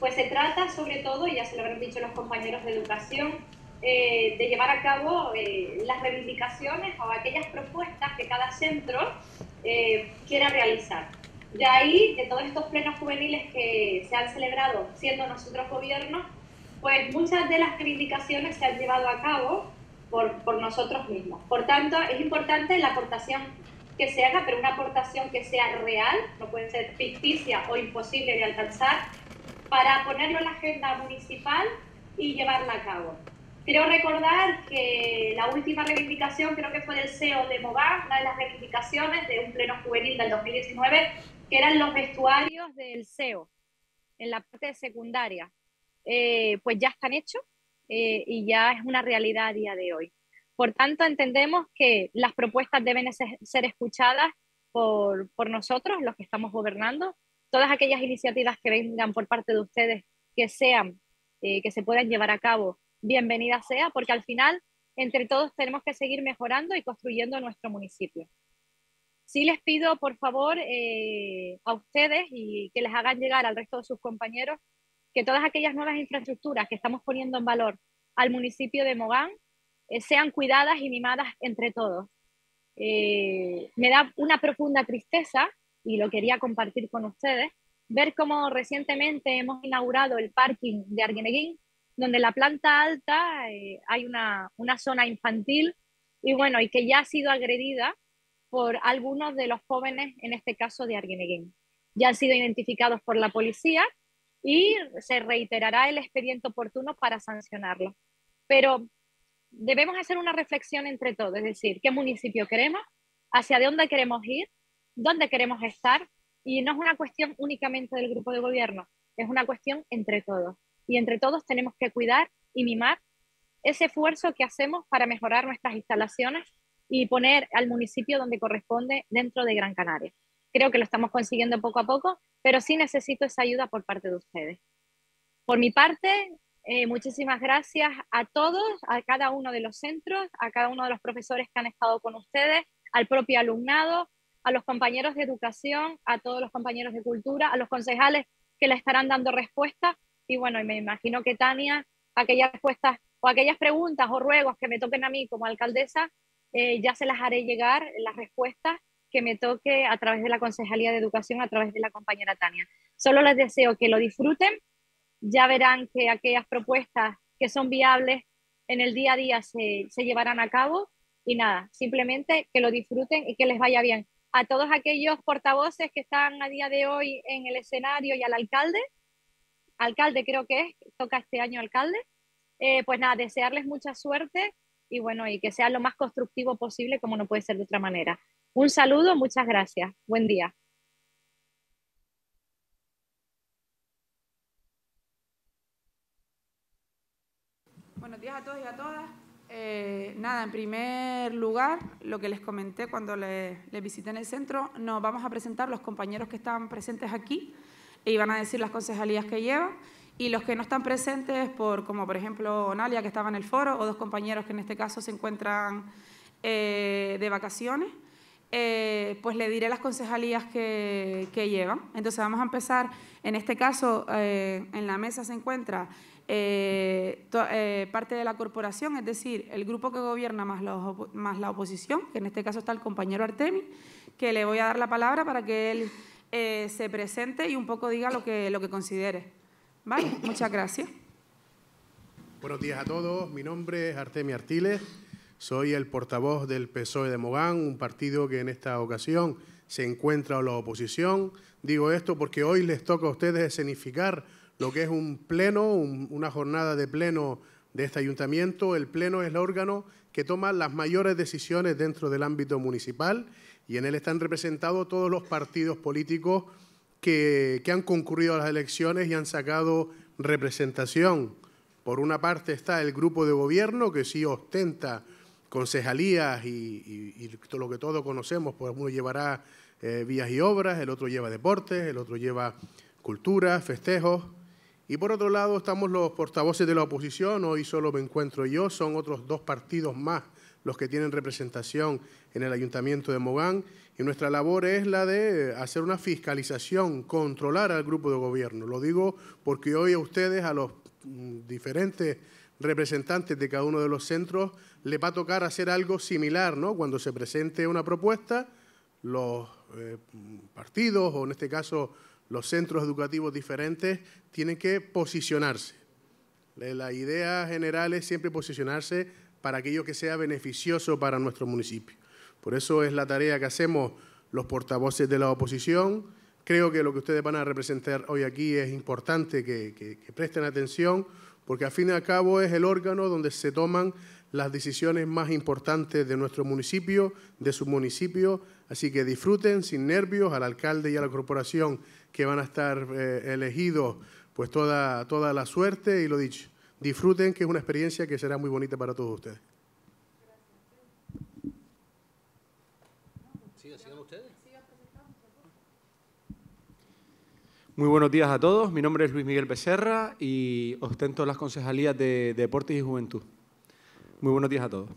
pues se trata sobre todo, y ya se lo habrán dicho los compañeros de educación, eh, de llevar a cabo eh, las reivindicaciones o aquellas propuestas que cada centro eh, quiera realizar. De ahí, de todos estos plenos juveniles que se han celebrado siendo nosotros gobierno, pues muchas de las reivindicaciones se han llevado a cabo por, por nosotros mismos. Por tanto, es importante la aportación que se haga, pero una aportación que sea real, no puede ser ficticia o imposible de alcanzar, para ponerlo en la agenda municipal y llevarla a cabo. Quiero recordar que la última reivindicación, creo que fue del CEO de MOVAC, una de las reivindicaciones de un pleno juvenil del 2019, que eran los vestuarios del CEO en la parte secundaria. Eh, pues ya están hechos eh, y ya es una realidad a día de hoy. Por tanto, entendemos que las propuestas deben ser escuchadas por, por nosotros, los que estamos gobernando, todas aquellas iniciativas que vengan por parte de ustedes, que sean, eh, que se puedan llevar a cabo, bienvenida sea, porque al final entre todos tenemos que seguir mejorando y construyendo nuestro municipio. Sí les pido, por favor, eh, a ustedes y que les hagan llegar al resto de sus compañeros que todas aquellas nuevas infraestructuras que estamos poniendo en valor al municipio de Mogán eh, sean cuidadas y mimadas entre todos. me da una profunda tristeza y lo quería compartir con ustedes, ver cómo recientemente hemos inaugurado el parking de Arguineguín, donde la planta alta eh, hay una, zona infantil y bueno, y que ya ha sido agredida por algunos de los jóvenes, en este caso de Arguineguín. Ya han sido identificados por la policía y se reiterará el expediente oportuno para sancionarlo. Pero debemos hacer una reflexión entre todos, es decir, qué municipio queremos, hacia dónde queremos ir dónde queremos estar y no es una cuestión únicamente del grupo de gobierno, es una cuestión entre todos. Y entre todos tenemos que cuidar y mimar ese esfuerzo que hacemos para mejorar nuestras instalaciones y poner al municipio donde corresponde dentro de Gran Canaria. Creo que lo estamos consiguiendo poco a poco, pero sí necesito esa ayuda por parte de ustedes. Por mi parte, eh, muchísimas gracias a todos, a cada uno de los centros, a cada uno de los profesores que han estado con ustedes, al propio alumnado, a los compañeros de educación, a todos los compañeros de cultura, a los concejales que le estarán dando respuesta. Y bueno, me imagino que Tania, aquellas respuestas o aquellas preguntas o ruegos que me toquen a mí como alcaldesa, eh, ya se las haré llegar, las respuestas que me toque a través de la Concejalía de Educación, a través de la compañera Tania. Solo les deseo que lo disfruten, ya verán que aquellas propuestas que son viables en el día a día se llevarán a cabo y nada, simplemente que lo disfruten y que les vaya bien a todos aquellos portavoces que están a día de hoy en el escenario y al alcalde, alcalde creo que es, toca este año alcalde, eh, pues nada, desearles mucha suerte y bueno, y que sea lo más constructivo posible como no puede ser de otra manera. Un saludo, muchas gracias, buen día. Buenos días a todos y a todas. Eh, nada, en primer lugar, lo que les comenté cuando les, visité en el centro, nos vamos a presentar los compañeros que están presentes aquí y van a decir las concejalías que llevan. Y los que no están presentes, por, como por ejemplo Nalia que estaba en el foro, o dos compañeros que en este caso se encuentran eh, de vacaciones, eh, pues le diré las concejalías que, llevan. Entonces vamos a empezar, en este caso, en la mesa se encuentra eh, eh, parte de la corporación, es decir, el grupo que gobierna más, más, la oposición, que en este caso está el compañero Artemi, que le voy a dar la palabra para que él eh, se presente y un poco diga lo que, lo que considere. ¿Vale? Muchas gracias. Buenos días a todos. Mi nombre es Artemi Artiles. Soy el portavoz del PSOE de Mogán, un partido que en esta ocasión se encuentra a la oposición. Digo esto porque hoy les toca a ustedes escenificar lo que es un pleno, una jornada de pleno de este ayuntamiento. El pleno es el órgano que toma las mayores decisiones dentro del ámbito municipal y en él están representados todos los partidos políticos que, que han concurrido a las elecciones y han sacado representación. Por una parte está el grupo de gobierno que sí ostenta concejalías y, todo lo que todos conocemos, pues uno llevará eh, vías y obras, el otro lleva deportes, el otro lleva cultura, festejos, y por otro lado estamos los portavoces de la oposición, hoy solo me encuentro yo, son otros dos partidos más los que tienen representación en el Ayuntamiento de Mogán, y nuestra labor es la de hacer una fiscalización, controlar al grupo de gobierno. Lo digo porque hoy a ustedes, a los mm, diferentes representantes de cada uno de los centros, les va a tocar hacer algo similar, ¿no? Cuando se presente una propuesta, los eh, partidos, o en este caso los centros educativos diferentes tienen que posicionarse. Eh, la idea general es siempre posicionarse para aquello que sea beneficioso para nuestro municipio. Por eso es la tarea que hacemos los portavoces de la oposición. Creo que lo que ustedes van a representar hoy aquí es importante que, presten atención, porque al fin y al cabo es el órgano donde se toman las decisiones más importantes de nuestro municipio, de su municipio. Así que disfruten sin nervios al alcalde y a la corporación que van a estar eh, elegidos, pues toda, toda la suerte y lo dicho. Disfruten, que es una experiencia que será muy bonita para todos ustedes. Muy buenos días a todos. Mi nombre es Luis Miguel Becerra y ostento las concejalías de Deportes y Juventud. Muy buenos días a todos.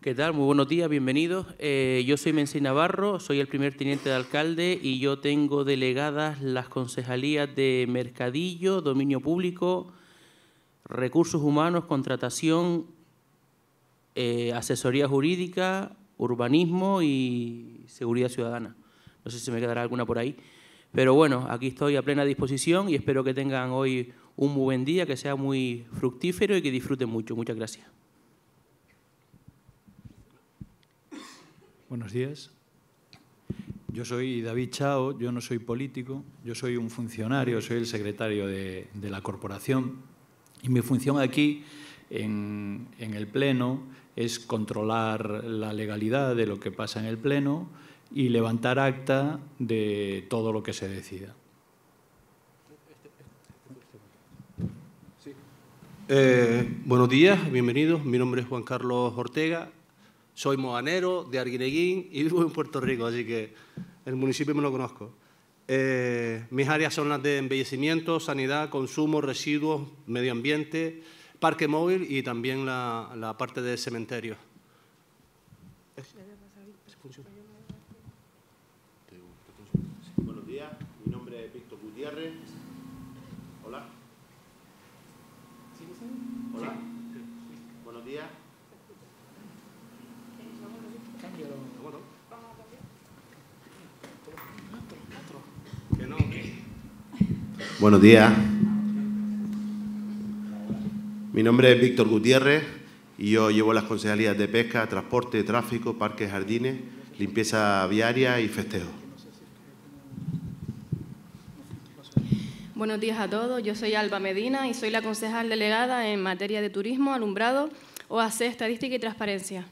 ¿Qué tal? Muy buenos días, bienvenidos. Eh, yo soy Mencí Navarro, soy el primer teniente de alcalde y yo tengo delegadas las concejalías de Mercadillo, Dominio Público, Recursos Humanos, Contratación, eh, Asesoría Jurídica, Urbanismo y Seguridad Ciudadana. No sé si me quedará alguna por ahí. Pero bueno, aquí estoy a plena disposición y espero que tengan hoy un buen día, que sea muy fructífero y que disfruten mucho. Muchas gracias. Buenos días. Yo soy David Chao, yo no soy político, yo soy un funcionario, soy el secretario de, la corporación y mi función aquí en, el Pleno es controlar la legalidad de lo que pasa en el Pleno y levantar acta de todo lo que se decida. Eh, buenos días, bienvenidos. Mi nombre es Juan Carlos Ortega, soy moanero de Arguineguín y vivo en Puerto Rico, así que el municipio me lo conozco. Eh, mis áreas son las de embellecimiento, sanidad, consumo, residuos, medio ambiente, parque móvil y también la, la parte de cementerio. Buenos días. Mi nombre es Víctor Gutiérrez y yo llevo las concejalías de pesca, transporte, tráfico, parques, jardines, limpieza viaria y festejo. Buenos días a todos. Yo soy Alba Medina y soy la concejal delegada en materia de turismo, alumbrado, OAC, estadística y transparencia.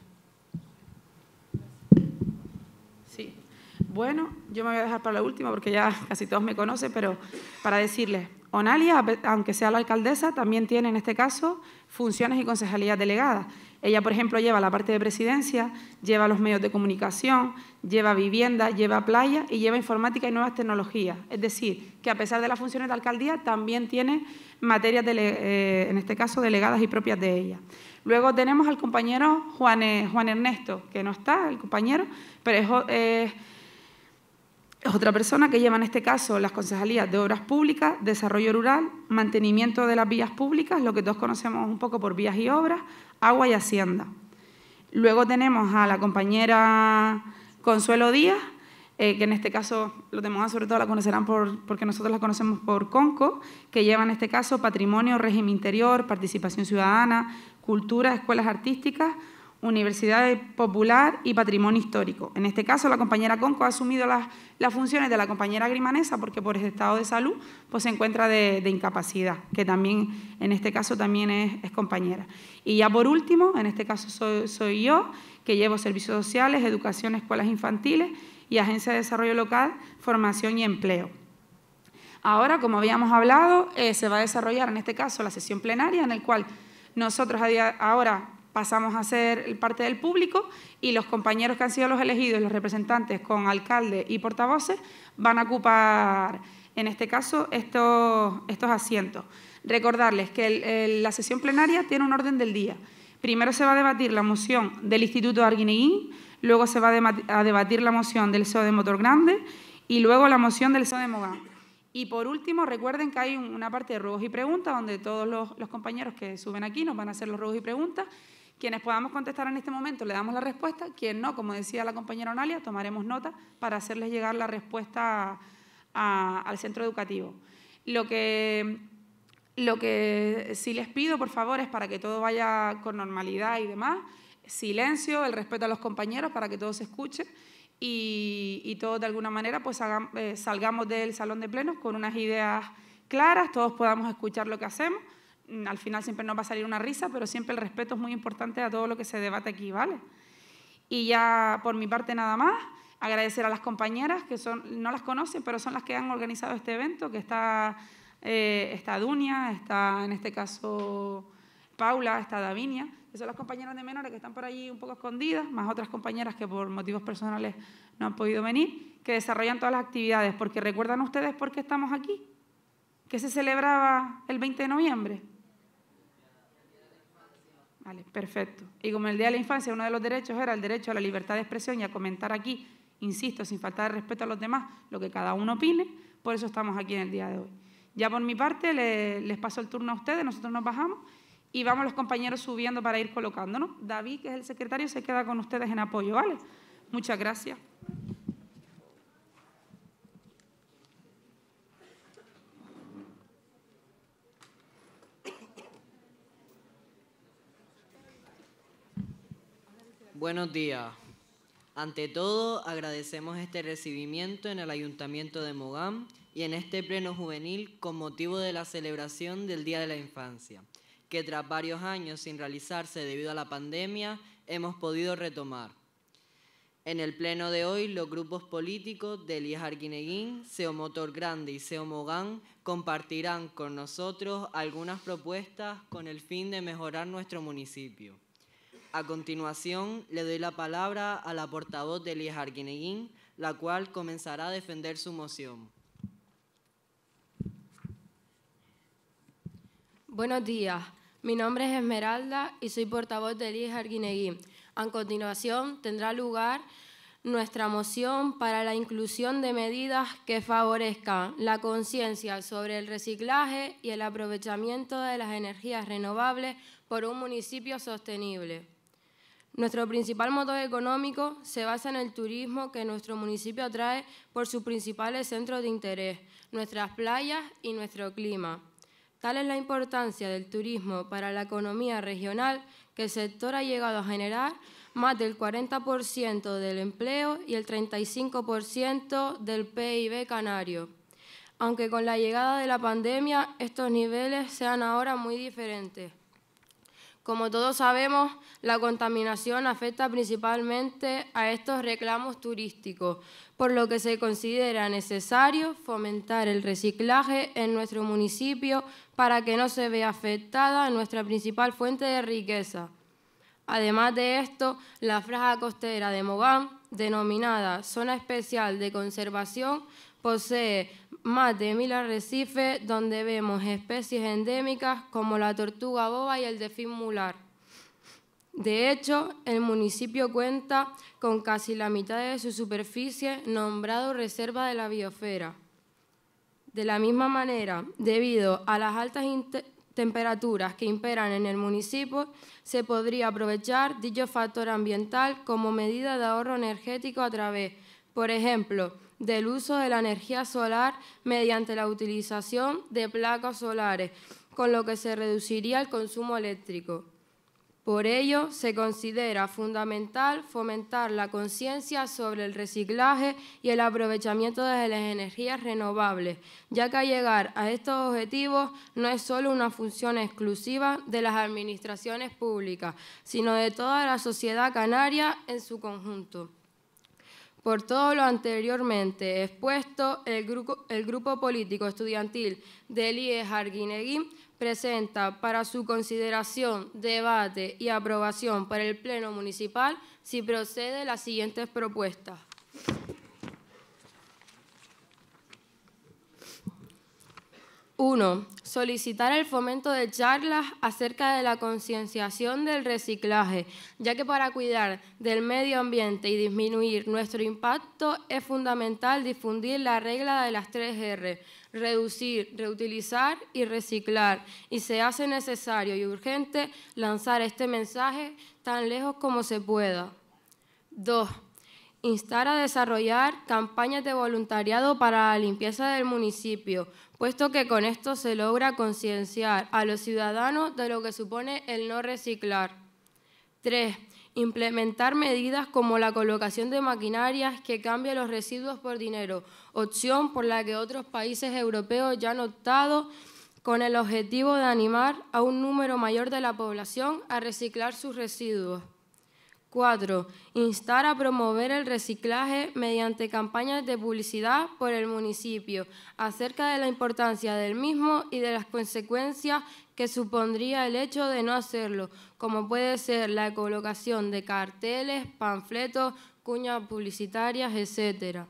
Bueno, yo me voy a dejar para la última porque ya casi todos me conocen, pero para decirles, Onalia, aunque sea la alcaldesa, también tiene en este caso funciones y concejalías delegadas. Ella, por ejemplo, lleva la parte de presidencia, lleva los medios de comunicación, lleva vivienda, lleva playa y lleva informática y nuevas tecnologías. Es decir, que a pesar de las funciones de alcaldía, también tiene materias, eh, en este caso, delegadas y propias de ella. Luego tenemos al compañero Juan, eh, Ernesto, que no está, el compañero, pero es otra persona que lleva en este caso las concejalías de Obras Públicas, Desarrollo Rural, Mantenimiento de las Vías Públicas, lo que todos conocemos un poco por vías y obras, Agua y Hacienda. Luego tenemos a la compañera Consuelo Díaz, eh, que en este caso los demás sobre todo la conocerán porque nosotros la conocemos por CONCO, que lleva en este caso patrimonio, régimen interior, participación ciudadana, cultura, escuelas artísticas, Universidad Popular y Patrimonio Histórico. En este caso, la compañera Conco ha asumido las, funciones de la compañera Grimanesa porque por el estado de salud pues, se encuentra de, incapacidad, que también en este caso también es, compañera. Y ya por último, en este caso soy, yo, que llevo servicios sociales, educación, escuelas infantiles y agencia de desarrollo local, formación y empleo. Ahora, como habíamos hablado, eh, se va a desarrollar en este caso la sesión plenaria en el cual nosotros ahora pasamos a ser parte del público y los compañeros que han sido los elegidos, los representantes con alcalde y portavoces, van a ocupar, en este caso, estos, estos asientos. Recordarles que la sesión plenaria tiene un orden del día. Primero se va a debatir la moción del Instituto Arguineguín, luego se va a debatir la moción del SEO de Motor Grande y luego la moción del SEO de Mogán. Y por último, recuerden que hay una parte de ruegos y preguntas donde todos los, los compañeros que suben aquí nos van a hacer los ruegos y preguntas quienes podamos contestar en este momento le damos la respuesta, quien no, como decía la compañera Onalia, tomaremos nota para hacerles llegar la respuesta al centro educativo. Lo que, lo que sí les pido, por favor, es para que todo vaya con normalidad y demás, silencio, el respeto a los compañeros para que todo se escuche y, todos de alguna manera pues eh, salgamos del salón de pleno con unas ideas claras, todos podamos escuchar lo que hacemos Mm, al final siempre nos va a salir una risa, pero siempre el respeto es muy importante a todo lo que se debate aquí, ¿vale? Y ya por mi parte nada más, agradecer a las compañeras que son, no las conocen, pero son las que han organizado este evento, que está, eh, está Dunia, está en este caso Paula, está Davinia, que son las compañeras de menores que están por allí un poco escondidas, más otras compañeras que por motivos personales no han podido venir, que desarrollan todas las actividades, porque recuerdan ustedes por qué estamos aquí, que se celebraba el 20 de noviembre. Vale, perfecto. Y como el Día de la Infancia, uno de los derechos era el derecho a la libertad de expresión y a comentar aquí, insisto, sin faltar de respeto a los demás, lo que cada uno opine, por eso estamos aquí en el día de hoy. Ya por mi parte, les paso el turno a ustedes, nosotros nos bajamos y vamos los compañeros subiendo para ir colocándonos. David, que es el secretario, se queda con ustedes en apoyo, ¿vale? Muchas gracias. Buenos días. Ante todo, agradecemos este recibimiento en el Ayuntamiento de Mogán y en este pleno juvenil con motivo de la celebración del Día de la Infancia, que tras varios años sin realizarse debido a la pandemia, hemos podido retomar. En el pleno de hoy, los grupos políticos de Elías Arguineguín, SEO Motor Grande y SEO Mogán compartirán con nosotros algunas propuestas con el fin de mejorar nuestro municipio. A continuación, le doy la palabra a la portavoz de Elías Arguineguín, la cual comenzará a defender su moción. Buenos días. Mi nombre es Esmeralda y soy portavoz de Elías Arguineguín. A continuación, tendrá lugar nuestra moción para la inclusión de medidas que favorezcan la conciencia sobre el reciclaje y el aprovechamiento de las energías renovables por un municipio sostenible. Nuestro principal motor económico se basa en el turismo que nuestro municipio atrae por sus principales centros de interés, nuestras playas y nuestro clima. Tal es la importancia del turismo para la economía regional que el sector ha llegado a generar más del 40% del empleo y el 35% del PIB canario. Aunque con la llegada de la pandemia estos niveles sean ahora muy diferentes. Como todos sabemos, la contaminación afecta principalmente a estos reclamos turísticos, por lo que se considera necesario fomentar el reciclaje en nuestro municipio para que no se vea afectada nuestra principal fuente de riqueza. Además de esto, la franja costera de Mogán, denominada Zona Especial de Conservación, posee más de mil arrecifes donde vemos especies endémicas como la tortuga boba y el delfín mular. De hecho, el municipio cuenta con casi la mitad de su superficie nombrado Reserva de la Biosfera. De la misma manera, debido a las altas temperaturas que imperan en el municipio, se podría aprovechar dicho factor ambiental como medida de ahorro energético a través, por ejemplo, del uso de la energía solar mediante la utilización de placas solares, con lo que se reduciría el consumo eléctrico. Por ello, se considera fundamental fomentar la conciencia sobre el reciclaje y el aprovechamiento de las energías renovables, ya que llegar a estos objetivos no es solo una función exclusiva de las administraciones públicas, sino de toda la sociedad canaria en su conjunto. Por todo lo anteriormente expuesto, el grupo, político estudiantil de IE presenta para su consideración, debate y aprobación para el Pleno Municipal si procede las siguientes propuestas. 1. Solicitar el fomento de charlas acerca de la concienciación del reciclaje, ya que para cuidar del medio ambiente y disminuir nuestro impacto es fundamental difundir la regla de las tres R, reducir, reutilizar y reciclar. Y se hace necesario y urgente lanzar este mensaje tan lejos como se pueda. 2 instar a desarrollar campañas de voluntariado para la limpieza del municipio, puesto que con esto se logra concienciar a los ciudadanos de lo que supone el no reciclar. 3. Implementar medidas como la colocación de maquinarias que cambien los residuos por dinero, opción por la que otros países europeos ya han optado con el objetivo de animar a un número mayor de la población a reciclar sus residuos. 4. Instar a promover el reciclaje mediante campañas de publicidad por el municipio acerca de la importancia del mismo y de las consecuencias que supondría el hecho de no hacerlo, como puede ser la colocación de carteles, panfletos, cuñas publicitarias, etc.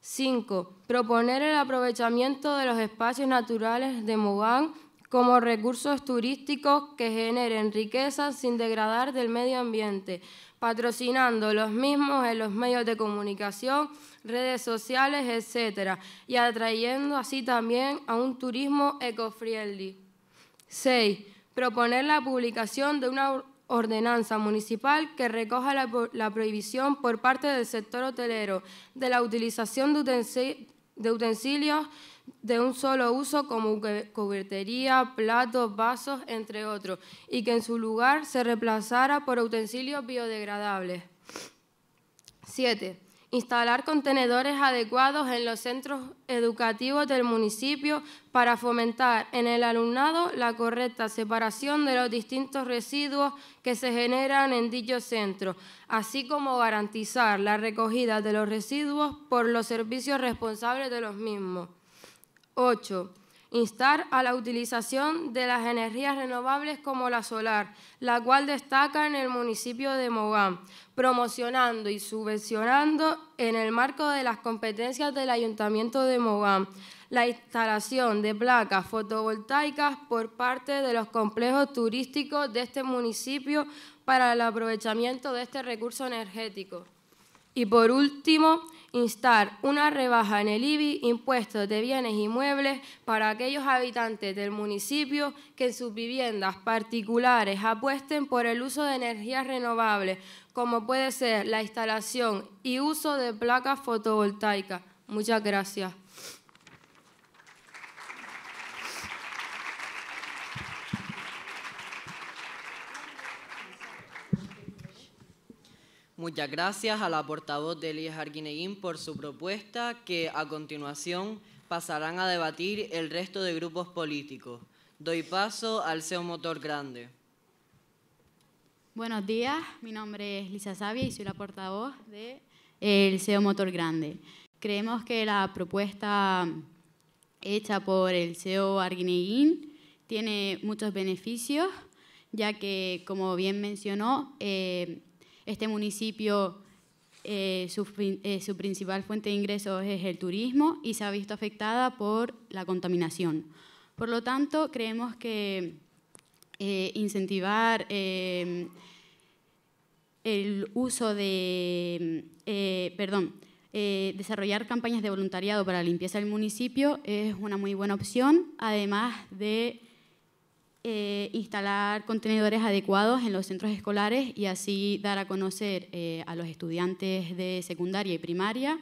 5. Proponer el aprovechamiento de los espacios naturales de Mugán como recursos turísticos que generen riqueza sin degradar del medio ambiente, patrocinando los mismos en los medios de comunicación, redes sociales, etc. Y atrayendo así también a un turismo ecofriendly. 6. Proponer la publicación de una ordenanza municipal que recoja la, prohibición por parte del sector hotelero de la utilización de, utensilios de un solo uso como cubertería, platos, vasos, entre otros, y que en su lugar se reemplazara por utensilios biodegradables. Siete, Instalar contenedores adecuados en los centros educativos del municipio para fomentar en el alumnado la correcta separación de los distintos residuos que se generan en dichos centros, así como garantizar la recogida de los residuos por los servicios responsables de los mismos. 8. Instar a la utilización de las energías renovables como la solar, la cual destaca en el municipio de Mogán, promocionando y subvencionando en el marco de las competencias del Ayuntamiento de Mogán la instalación de placas fotovoltaicas por parte de los complejos turísticos de este municipio para el aprovechamiento de este recurso energético. Y por último, instar una rebaja en el IBI, impuesto de bienes inmuebles, para aquellos habitantes del municipio que en sus viviendas particulares apuesten por el uso de energías renovables, como puede ser la instalación y uso de placas fotovoltaicas. Muchas gracias. Muchas gracias a la portavoz de Elías Arguineguín por su propuesta, que a continuación pasarán a debatir el resto de grupos políticos. Doy paso al CEO Motor Grande. Buenos días, mi nombre es Lisa Sabia y soy la portavoz del SEO CEO Motor Grande. Creemos que la propuesta hecha por el CEO Arguineguín tiene muchos beneficios, ya que, como bien mencionó, eh, este municipio, eh, eh, su, principal fuente de ingresos es el turismo y se ha visto afectada por la contaminación. Por lo tanto, creemos que eh, incentivar em, el uso de, perdón, desarrollar campañas de voluntariado para limpieza del municipio es una muy buena opción, además de eh, instalar contenedores adecuados en los centros escolares y así dar a conocer eh, a los estudiantes de secundaria y primaria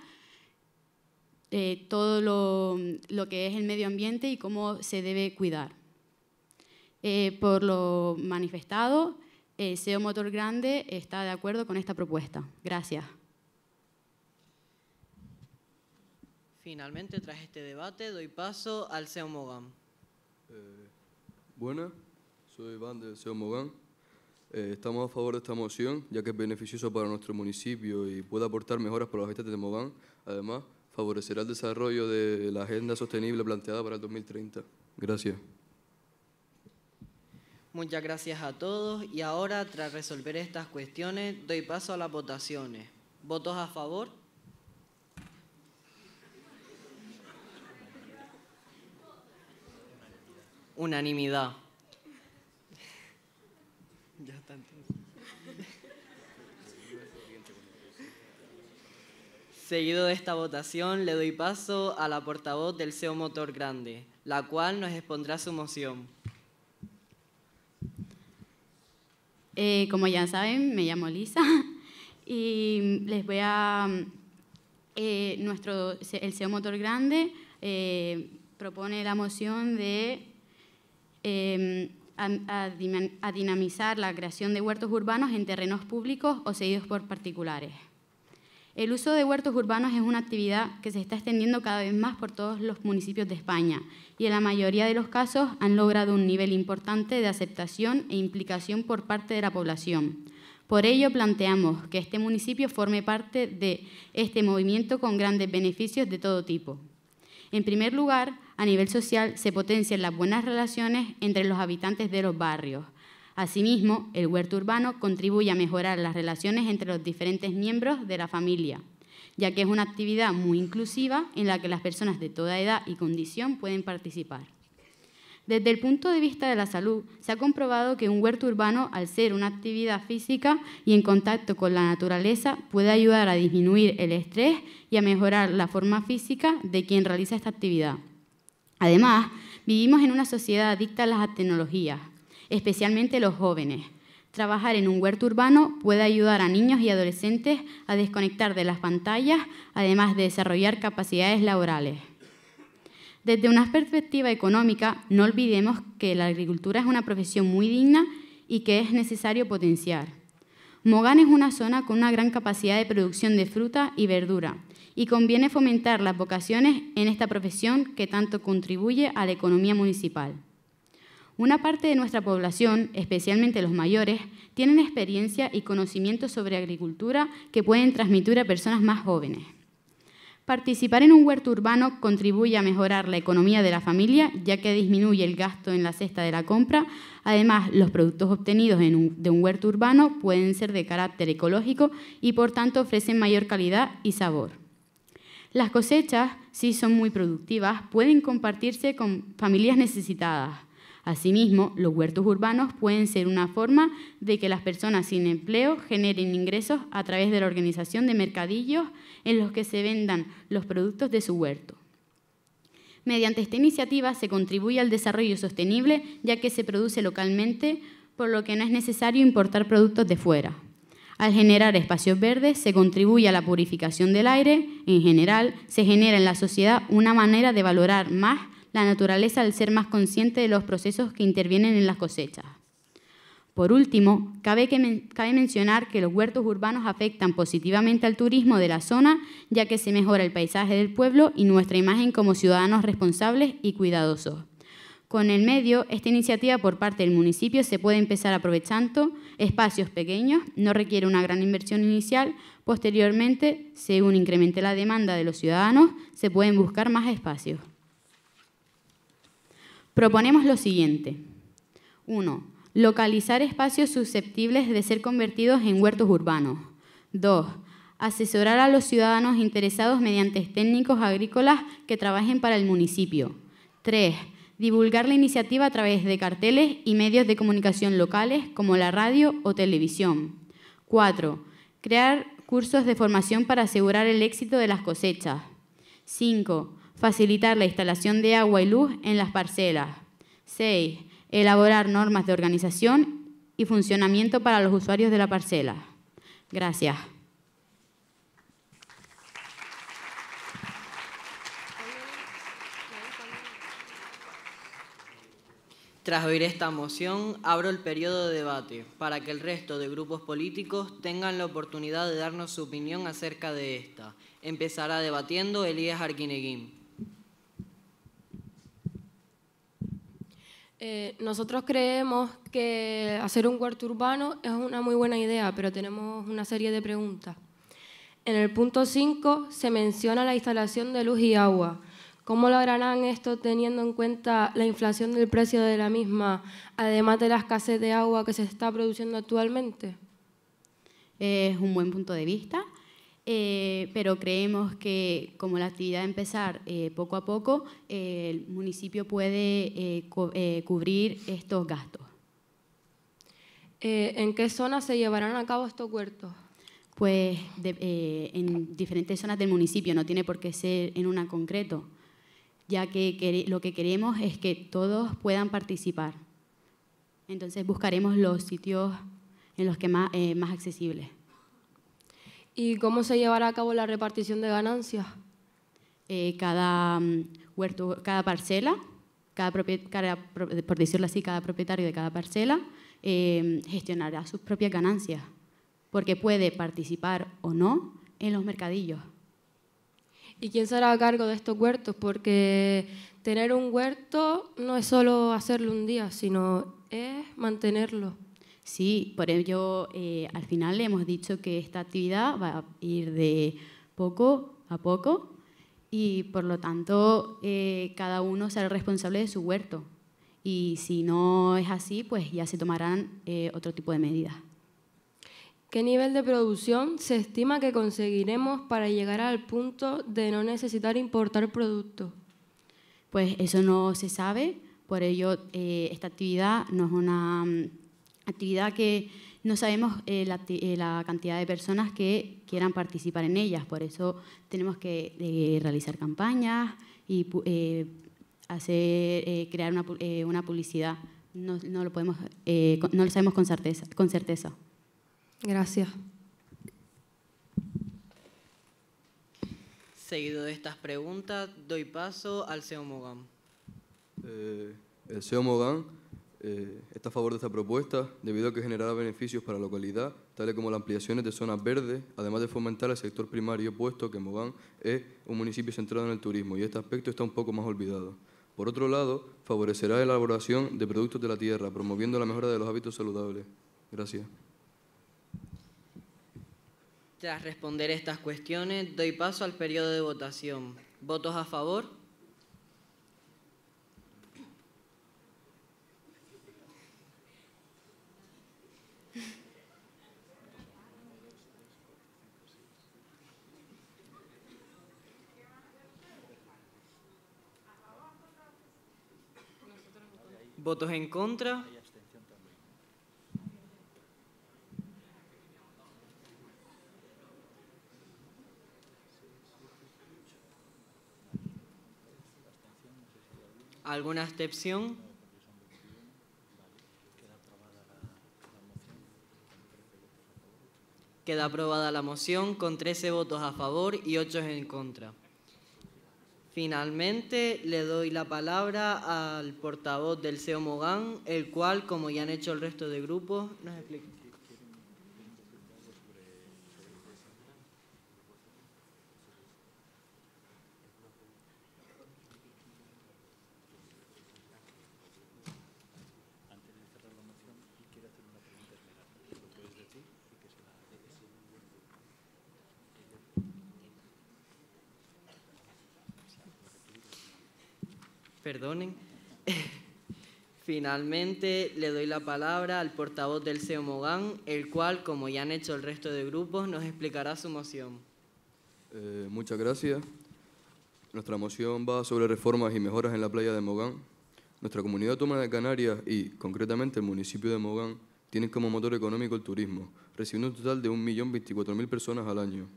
eh, todo lo, que es el medio ambiente y cómo se debe cuidar. por lo manifestado, SEO Motor Grande está de acuerdo con esta propuesta. Gracias. Finalmente, tras este debate, doy paso al SEO Mogam. Buenas, soy Iván de Seo Mogán. Eh, estamos a favor de esta moción, ya que es beneficioso para nuestro municipio y puede aportar mejoras para los habitantes de Mogán. Además, favorecerá el desarrollo de la agenda sostenible planteada para el 2030. Gracias. Muchas gracias a todos y ahora, tras resolver estas cuestiones, doy paso a las votaciones. ¿Votos a favor? unanimidad. Seguido de esta votación, le doy paso a la portavoz del CEO Motor Grande, la cual nos expondrá su moción. Eh, como ya saben, me llamo Lisa y les voy a... Eh, nuestro, el CEO Motor Grande eh, propone la moción de Em, a, dinamizar la creación de huertos urbanos en terrenos públicos o cedidos por particulares. El uso de huertos urbanos es una actividad que se está extendiendo cada vez más por todos los municipios de España y en la mayoría de los casos han logrado un nivel importante de aceptación e implicación por parte de la población. Por ello planteamos que este municipio forme parte de este movimiento con grandes beneficios de todo tipo. En primer lugar, a nivel social se potencian las buenas relaciones entre los habitantes de los barrios. Asimismo, el huerto urbano contribuye a mejorar las relaciones entre los diferentes miembros de la familia, ya que es una actividad muy inclusiva en la que las personas de toda edad y condición pueden participar. Desde el punto de vista de la salud, se ha comprobado que un huerto urbano, al ser una actividad física y en contacto con la naturaleza, puede ayudar a disminuir el estrés y a mejorar la forma física de quien realiza esta actividad. Además, vivimos en una sociedad adicta a las tecnologías, especialmente los jóvenes. Trabajar en un huerto urbano puede ayudar a niños y adolescentes a desconectar de las pantallas, además de desarrollar capacidades laborales. Desde una perspectiva económica, no olvidemos que la agricultura es una profesión muy digna y que es necesario potenciar. Mogán es una zona con una gran capacidad de producción de fruta y verdura, y conviene fomentar las vocaciones en esta profesión que tanto contribuye a la economía municipal. Una parte de nuestra población, especialmente los mayores, tienen experiencia y conocimiento sobre agricultura que pueden transmitir a personas más jóvenes. Participar en un huerto urbano contribuye a mejorar la economía de la familia, ya que disminuye el gasto en la cesta de la compra. Además, los productos obtenidos de un huerto urbano pueden ser de carácter ecológico y, por tanto, ofrecen mayor calidad y sabor. Las cosechas, si son muy productivas, pueden compartirse con familias necesitadas. Asimismo, los huertos urbanos pueden ser una forma de que las personas sin empleo generen ingresos a través de la organización de mercadillos en los que se vendan los productos de su huerto. Mediante esta iniciativa se contribuye al desarrollo sostenible ya que se produce localmente, por lo que no es necesario importar productos de fuera. Al generar espacios verdes se contribuye a la purificación del aire, en general se genera en la sociedad una manera de valorar más la naturaleza al ser más consciente de los procesos que intervienen en las cosechas. Por último, cabe, mencionar que los huertos urbanos afectan positivamente al turismo de la zona, ya que se mejora el paisaje del pueblo y nuestra imagen como ciudadanos responsables y cuidadosos. Con el medio, esta iniciativa por parte del municipio se puede empezar aprovechando espacios pequeños, no requiere una gran inversión inicial, posteriormente, según incremente la demanda de los ciudadanos, se pueden buscar más espacios. Proponemos lo siguiente. 1. Localizar espacios susceptibles de ser convertidos en huertos urbanos. 2. Asesorar a los ciudadanos interesados mediante técnicos agrícolas que trabajen para el municipio. 3 divulgar la iniciativa a través de carteles y medios de comunicación locales como la radio o televisión. 4. Crear cursos de formación para asegurar el éxito de las cosechas. 5. Facilitar la instalación de agua y luz en las parcelas. 6. Elaborar normas de organización y funcionamiento para los usuarios de la parcela. Gracias. Tras oír esta moción, abro el periodo de debate para que el resto de grupos políticos tengan la oportunidad de darnos su opinión acerca de esta. Empezará debatiendo Elías Arquineguín. Eh, nosotros creemos que hacer un cuarto urbano es una muy buena idea, pero tenemos una serie de preguntas. En el punto 5 se menciona la instalación de luz y agua. ¿Cómo lograrán esto teniendo en cuenta la inflación del precio de la misma, además de la escasez de agua que se está produciendo actualmente? Es un buen punto de vista, eh, pero creemos que como la actividad empezar eh, poco a poco, eh, el municipio puede cubrir estos gastos. ¿En qué zonas se llevarán a cabo estos huertos? Pues en diferentes zonas del municipio, no tiene por qué ser en una concreto ya que lo que queremos es que todos puedan participar. Entonces buscaremos los sitios en los que más, eh, accesibles. ¿Y cómo se llevará a cabo la repartición de ganancias? Eh, cada, mm, huerto, cada parcela, cada, por decirlo así, cada propietario de cada parcela em, gestionará sus propias ganancias, porque puede participar o no en los mercadillos. ¿Y quién será a cargo de estos huertos? Porque tener un huerto no es solo hacerlo un día, sino es mantenerlo. Sí, por ello eh, al final le hemos dicho que esta actividad va a ir de poco a poco y por lo tanto eh, cada uno será responsable de su huerto. Y si no es así, pues ya se tomarán eh, otro tipo de medidas. ¿Qué nivel de producción se estima que conseguiremos para llegar al punto de no necesitar importar productos? Pues eso no se sabe, por ello eh, esta actividad no es una mm, actividad que no sabemos eh, eh, la, cantidad de personas que quieran participar en ellas, por eso tenemos que realizar campañas y hacer, crear una, una, publicidad. No, no lo podemos, no lo sabemos con certeza. Con certeza. Gracias. Seguido de estas preguntas, doy paso al CEO Mogán. Eh, el CEO Mogán eh, está a favor de esta propuesta debido a que generará beneficios para la localidad, tales como las ampliaciones de zonas verdes, además de fomentar el sector primario, puesto que Mogán es un municipio centrado en el turismo y este aspecto está un poco más olvidado. Por otro lado, favorecerá la elaboración de productos de la tierra, promoviendo la mejora de los hábitos saludables. Gracias. Tras responder estas cuestiones, doy paso al periodo de votación. ¿Votos a favor? ¿Votos en contra? ¿Alguna excepción? Queda aprobada la moción con 13 votos a favor y 8 en contra. Finalmente, le doy la palabra al portavoz del CEO Mogán, el cual, como ya han hecho el resto de grupos, nos explica. perdonen. Finalmente, le doy la palabra al portavoz del CEO Mogán, el cual, como ya han hecho el resto de grupos, nos explicará su moción. Eh, muchas gracias. Nuestra moción va sobre reformas y mejoras en la playa de Mogán. Nuestra comunidad autónoma de Canarias y, concretamente, el municipio de Mogán tiene como motor económico el turismo, recibiendo un total de 1.024.000 personas al año.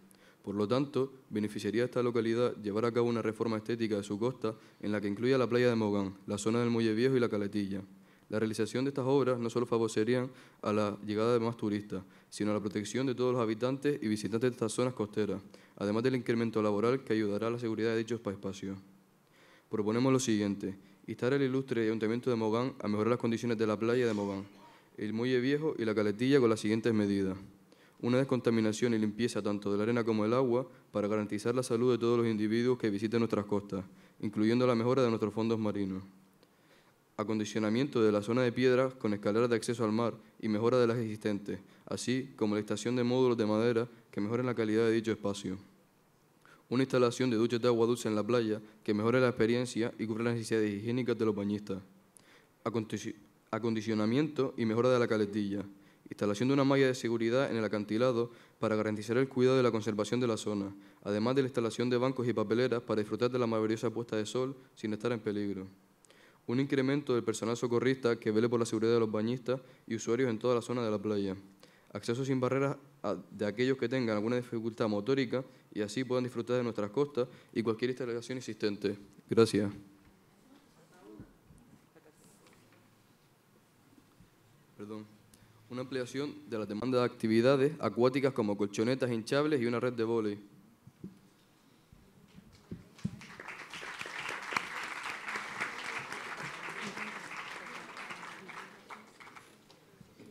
Por lo tanto, beneficiaría a esta localidad llevar a cabo una reforma estética de su costa en la que incluya la playa de Mogán, la zona del Muelle Viejo y la Caletilla. La realización de estas obras no solo favorecería a la llegada de más turistas, sino a la protección de todos los habitantes y visitantes de estas zonas costeras, además del incremento laboral que ayudará a la seguridad de dichos espacios. Proponemos lo siguiente, instar al ilustre Ayuntamiento de Mogán a mejorar las condiciones de la playa de Mogán, el Muelle Viejo y la Caletilla con las siguientes medidas una descontaminación y limpieza tanto de la arena como del agua para garantizar la salud de todos los individuos que visiten nuestras costas, incluyendo la mejora de nuestros fondos marinos. Acondicionamiento de la zona de piedras con escaleras de acceso al mar y mejora de las existentes, así como la estación de módulos de madera que mejoren la calidad de dicho espacio. Una instalación de duchas de agua dulce en la playa que mejore la experiencia y cubra las necesidades higiénicas de los bañistas. Acondicionamiento y mejora de la caletilla instalación de una malla de seguridad en el acantilado para garantizar el cuidado de la conservación de la zona, además de la instalación de bancos y papeleras para disfrutar de la maravillosa puesta de sol sin estar en peligro. Un incremento del personal socorrista que vele por la seguridad de los bañistas y usuarios en toda la zona de la playa. Acceso sin barreras de aquellos que tengan alguna dificultad motórica y así puedan disfrutar de nuestras costas y cualquier instalación existente. Gracias. Perdón una ampliación de la demanda de actividades acuáticas como colchonetas hinchables y una red de vóley.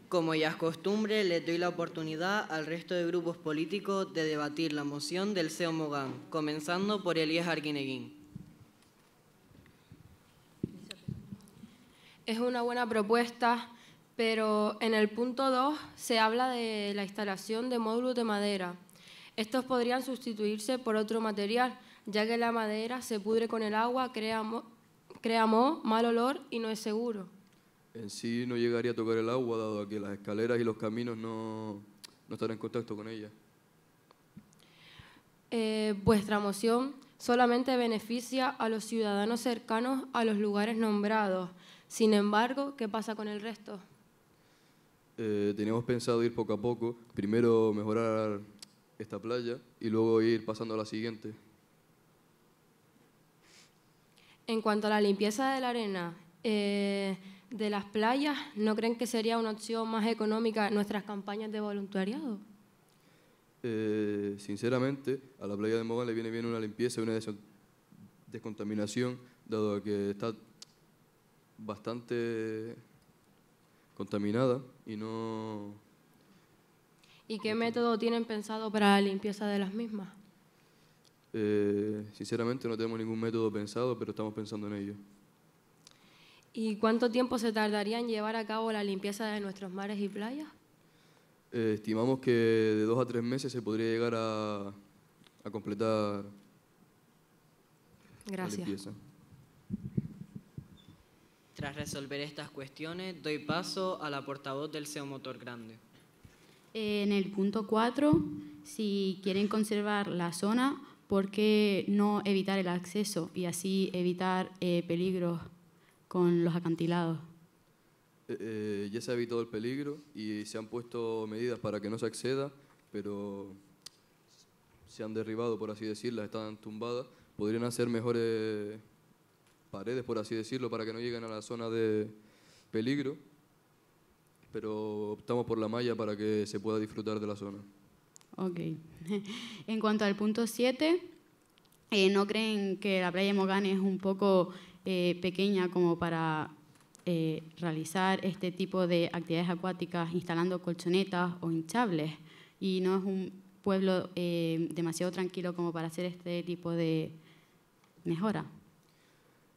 Como ya es costumbre, le doy la oportunidad al resto de grupos políticos de debatir la moción del CEO Mogán, comenzando por Elías Arquineguín. Es una buena propuesta pero en el punto 2 se habla de la instalación de módulos de madera. Estos podrían sustituirse por otro material, ya que la madera se pudre con el agua, crea, moho, mal olor y no es seguro. En sí no llegaría a tocar el agua, dado que las escaleras y los caminos no, estarán en contacto con ella. Eh, vuestra moción solamente beneficia a los ciudadanos cercanos a los lugares nombrados. Sin embargo, ¿qué pasa con el resto? eh, teníamos pensado ir poco a poco, primero mejorar esta playa y luego ir pasando a la siguiente. En cuanto a la limpieza de la arena eh, de las playas, ¿no creen que sería una opción más económica nuestras campañas de voluntariado? Eh, sinceramente, a la playa de Mogán le viene bien una limpieza y una descontaminación, dado que está bastante contaminada y no... ¿Y qué método tienen pensado para la limpieza de las mismas? Eh, sinceramente no tenemos ningún método pensado, pero estamos pensando en ello. ¿Y cuánto tiempo se tardaría en llevar a cabo la limpieza de nuestros mares y playas? Eh, estimamos que de dos a tres meses se podría llegar a, completar Gracias. la limpieza. Tras resolver estas cuestiones, doy paso a la portavoz del CEO Motor Grande. En el punto 4, si quieren conservar la zona, ¿por qué no evitar el acceso y así evitar eh, peligros con los acantilados? Eh, eh, ya se ha evitado el peligro y se han puesto medidas para que no se acceda, pero se han derribado, por así decirlo, están tumbadas. Podrían hacer mejores paredes, por así decirlo, para que no lleguen a la zona de peligro, pero optamos por la malla para que se pueda disfrutar de la zona. Ok. en cuanto al punto 7, eh, ¿no creen que la playa de es un poco eh, pequeña como para eh, realizar este tipo de actividades acuáticas instalando colchonetas o hinchables? Y no es un pueblo demasiado tranquilo como para hacer este tipo de mejora.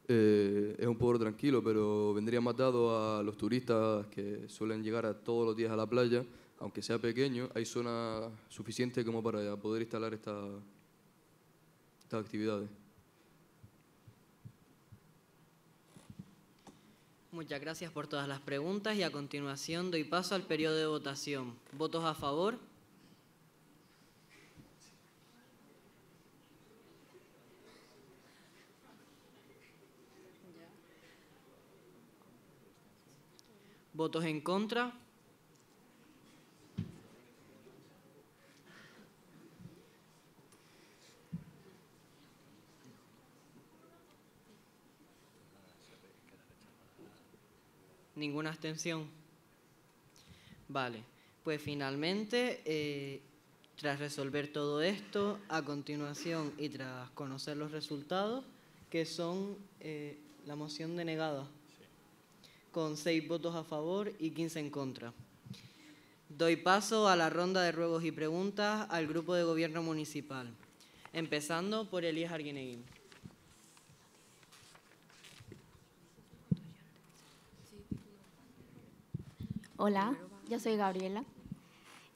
Eh, es un pueblo tranquilo, pero vendría matado a los turistas que suelen llegar todos los días a la playa, aunque sea pequeño, hay zona suficiente como para poder instalar esta, estas actividades. Muchas gracias por todas las preguntas y a continuación doy paso al periodo de votación. ¿Votos a favor? ¿Votos en contra? ¿Ninguna abstención? Vale, pues finalmente, eh, tras resolver todo esto, a continuación y tras conocer los resultados, que son eh, la moción denegada con seis votos a favor y quince en contra. Doy paso a la ronda de ruegos y preguntas al grupo de gobierno municipal, empezando por Elías Arguineguín. Hola, yo soy Gabriela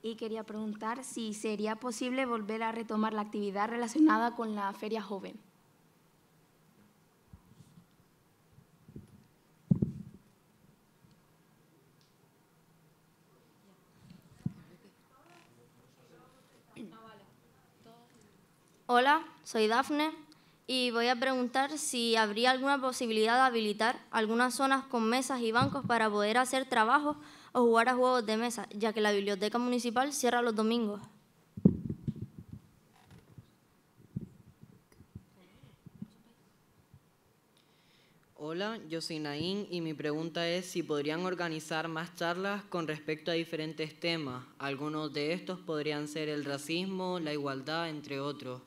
y quería preguntar si sería posible volver a retomar la actividad relacionada con la Feria Joven. Hola, soy Dafne y voy a preguntar si habría alguna posibilidad de habilitar algunas zonas con mesas y bancos para poder hacer trabajos o jugar a juegos de mesa, ya que la biblioteca municipal cierra los domingos. Hola, yo soy Naín y mi pregunta es si podrían organizar más charlas con respecto a diferentes temas. Algunos de estos podrían ser el racismo, la igualdad, entre otros.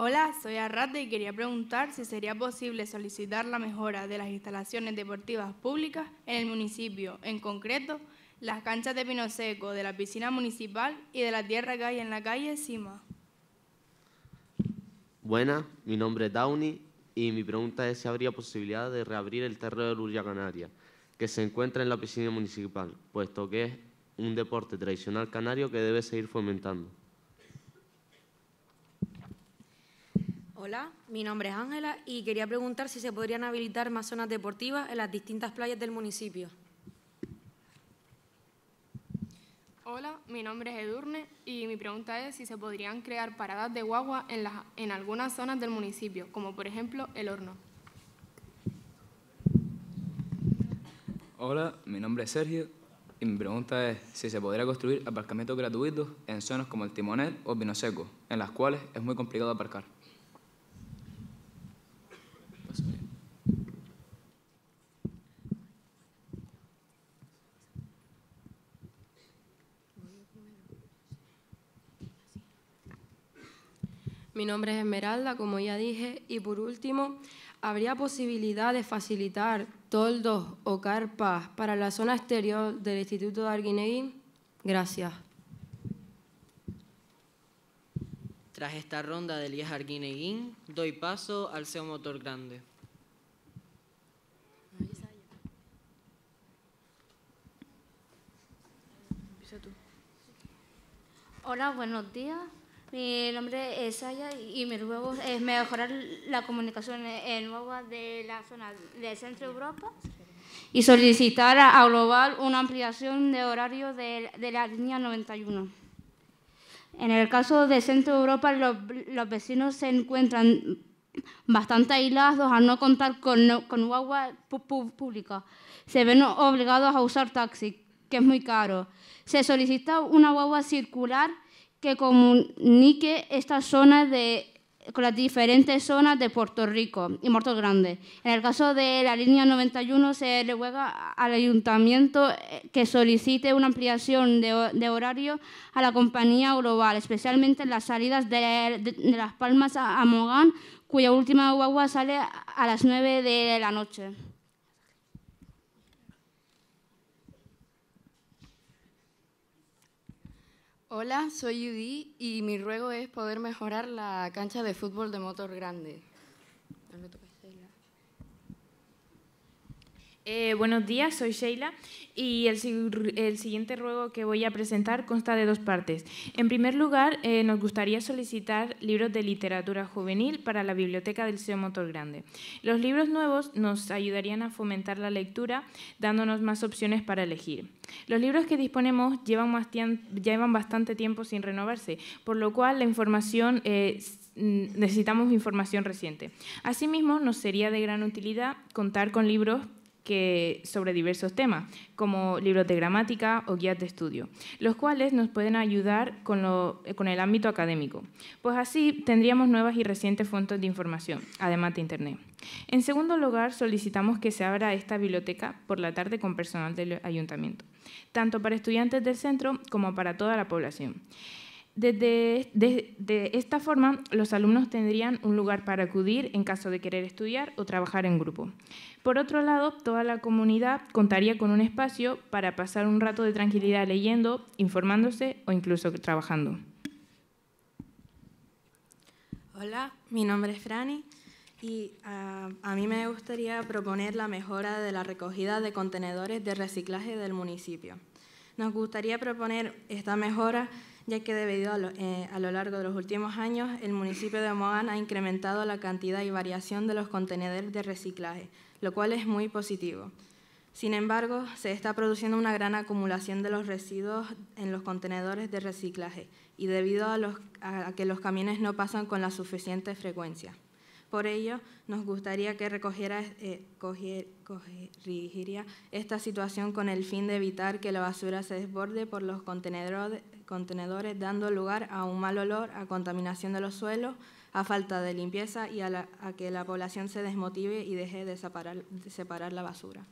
Hola, soy Arrate y quería preguntar si sería posible solicitar la mejora de las instalaciones deportivas públicas en el municipio, en concreto las canchas de pino seco, de la piscina municipal y de la tierra que hay en la calle Cima. Buenas, mi nombre es Downey y mi pregunta es si habría posibilidad de reabrir el terreno de Luria Canaria, que se encuentra en la piscina municipal, puesto que es un deporte tradicional canario que debe seguir fomentando. Hola, mi nombre es Ángela y quería preguntar si se podrían habilitar más zonas deportivas en las distintas playas del municipio. Hola, mi nombre es Edurne y mi pregunta es si se podrían crear paradas de guagua en, las, en algunas zonas del municipio, como por ejemplo el horno. Hola, mi nombre es Sergio y mi pregunta es si se podría construir aparcamientos gratuitos en zonas como el Timonel o Vinoseco, en las cuales es muy complicado aparcar. Mi nombre es Esmeralda, como ya dije. Y por último, ¿habría posibilidad de facilitar toldos o carpas para la zona exterior del Instituto de Arguineguín? Gracias. Tras esta ronda de Elías Arguineguín, doy paso al CEO Motor Grande. Hola, buenos días. Mi nombre es Saya y mi ruego es mejorar la comunicación en nueva de la zona de Centro Europa y solicitar a Global una ampliación de horario de, la línea 91. En el caso de Centro Europa, los, vecinos se encuentran bastante aislados al no contar con, con guagua pública. Se ven obligados a usar taxi, que es muy caro. Se solicita una guagua circular que comunique estas zonas de, con las diferentes zonas de Puerto Rico y Morto Grande. En el caso de la línea 91 se le juega al ayuntamiento eh, que solicite una ampliación de, horario a la compañía global, especialmente en las salidas de, Las Palmas a, a Mogán, cuya última guagua sale a las 9 de la noche. Hola, soy Yudi y mi ruego es poder mejorar la cancha de fútbol de motor grande. Eh, buenos días, soy Sheila y el, siguiente ruego que voy a presentar consta de dos partes. En primer lugar, eh, nos gustaría solicitar libros de literatura juvenil para la biblioteca del seo Motor Grande. Los libros nuevos nos ayudarían a fomentar la lectura, dándonos más opciones para elegir. Los libros que disponemos llevan, llevan bastante tiempo sin renovarse, por lo cual eh, necesitamos información reciente. Asimismo, nos sería de gran utilidad contar con libros sobre diversos temas, como libros de gramática o guías de estudio, los cuales nos pueden ayudar eh, con el ámbito académico. Pues así tendríamos nuevas y recientes fuentes de información, además de Internet. En segundo lugar, solicitamos que se abra esta biblioteca por la tarde con personal del ayuntamiento, tanto para estudiantes del centro como para toda la población. Desde, de, esta forma, los alumnos tendrían un lugar para acudir en caso de querer estudiar o trabajar en grupo. Por otro lado, toda la comunidad contaría con un espacio para pasar un rato de tranquilidad leyendo, informándose o incluso trabajando. Hola, mi nombre es Franny y ah, a mí me gustaría proponer la mejora de la recogida de contenedores de reciclaje del municipio. Nos gustaría proponer esta mejora ya que debido a lo, eh, a lo, largo de los últimos años, el municipio de Moán ha incrementado la cantidad y variación de los contenedores de reciclaje, lo cual es muy positivo. Sin embargo, se está produciendo una gran acumulación de los residuos en los contenedores de reciclaje y debido a, los, a que los camiones no pasan con la suficiente frecuencia. Por ello, nos gustaría que recogiera, eh, esta situación con el fin de evitar que la basura se desborde por los contenedores, contenedores, dando lugar a un mal olor, a contaminación de los suelos, a falta de limpieza y a, que la población se desmotive y deje de separar, separar la basura.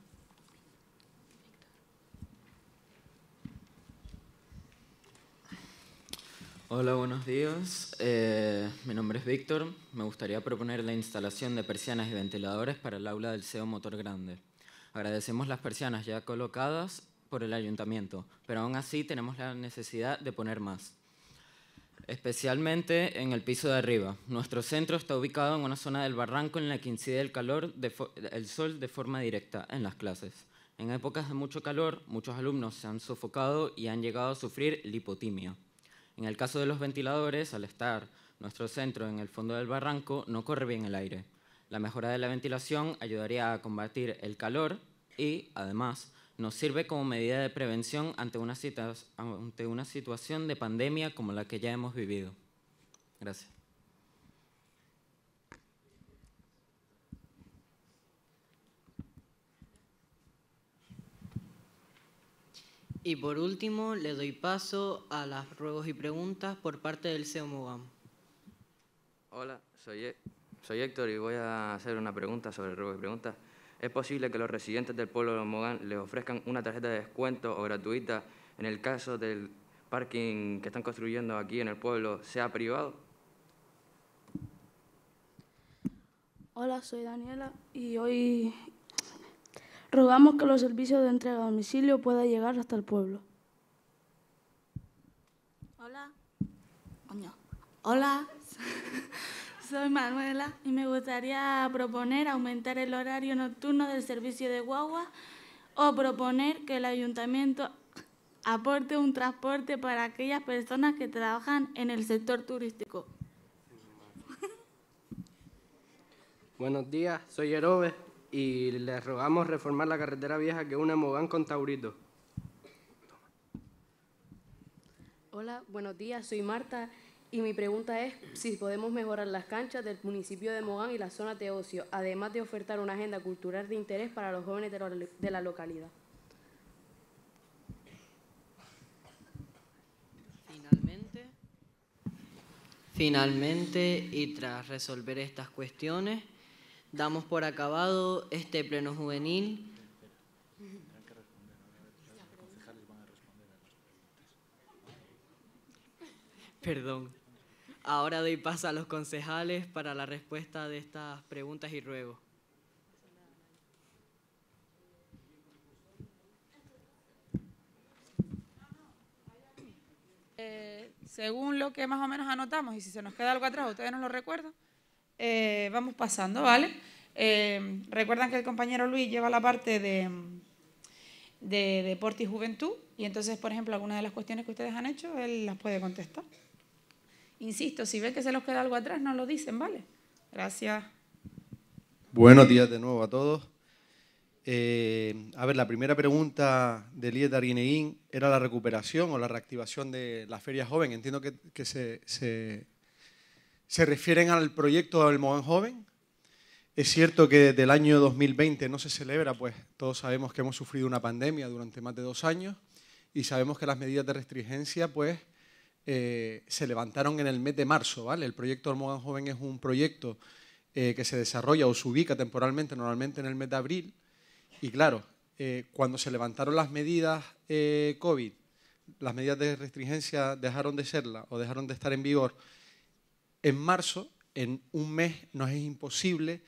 Hola, buenos días. Eh, mi nombre es Víctor. Me gustaría proponer la instalación de persianas y ventiladores para el aula del CEO Motor Grande. Agradecemos las persianas ya colocadas por el ayuntamiento, pero aún así tenemos la necesidad de poner más especialmente en el piso de arriba. Nuestro centro está ubicado en una zona del barranco en la que incide el calor, del sol de forma directa en las clases. En épocas de mucho calor, muchos alumnos se han sofocado y han llegado a sufrir lipotimia. En el caso de los ventiladores, al estar nuestro centro en el fondo del barranco, no corre bien el aire. La mejora de la ventilación ayudaría a combatir el calor y, además, nos sirve como medida de prevención ante una, ante una situación de pandemia como la que ya hemos vivido. Gracias. Y por último, le doy paso a las ruegos y preguntas por parte del CEO Mogam. Hola, soy, e, soy Héctor y voy a hacer una pregunta sobre ruegos y preguntas es posible que los residentes del pueblo de Mogán les ofrezcan una tarjeta de descuento o gratuita en el caso del parking que están construyendo aquí en el pueblo sea privado? Hola, soy Daniela y hoy rogamos que los servicios de entrega a domicilio puedan llegar hasta el pueblo. Hola. Hola. Soy Manuela y me gustaría proponer aumentar el horario nocturno del servicio de guagua o proponer que el ayuntamiento aporte un transporte para aquellas personas que trabajan en el sector turístico. Buenos días, soy Herobes y les rogamos reformar la carretera vieja que une Mogán con Taurito. Hola, buenos días, soy Marta y mi pregunta es si podemos mejorar las canchas del municipio de Mogán y la zona de ocio, además de ofertar una agenda cultural de interés para los jóvenes de la, localidad. finalmente, y tras resolver estas cuestiones, damos por acabado este pleno juvenil Perdón. Ahora doy paso a los concejales para la respuesta de estas preguntas y ruego. Eh, según lo que más o menos anotamos, y si se nos queda algo atrás, ustedes nos lo recuerdan, eh, vamos pasando, ¿vale? Eh, recuerdan que el compañero Luis lleva la parte de, de deporte y juventud, y entonces, por ejemplo, algunas de las cuestiones que ustedes han hecho, él las puede contestar. Insisto, si ve que se los queda algo atrás, no lo dicen, ¿vale? Gracias. Buenos días de nuevo a todos. Eh, a ver, la primera pregunta de Lieta Arguineguín era la recuperación o la reactivación de la Feria Joven. Entiendo que, se, se, refieren al proyecto del Joven. Es cierto que desde el año 2020 no se celebra, pues todos sabemos que hemos sufrido una pandemia durante más de dos años y sabemos que las medidas de restringencia pues, eh, se levantaron en el mes de marzo. ¿vale? El proyecto Almogan Joven es un proyecto eh, que se desarrolla o se ubica temporalmente, normalmente en el mes de abril. Y claro, eh, cuando se levantaron las medidas COVID, las medidas de restringencia dejaron de serla o dejaron de estar en vigor, en marzo, en un mes, no es imposible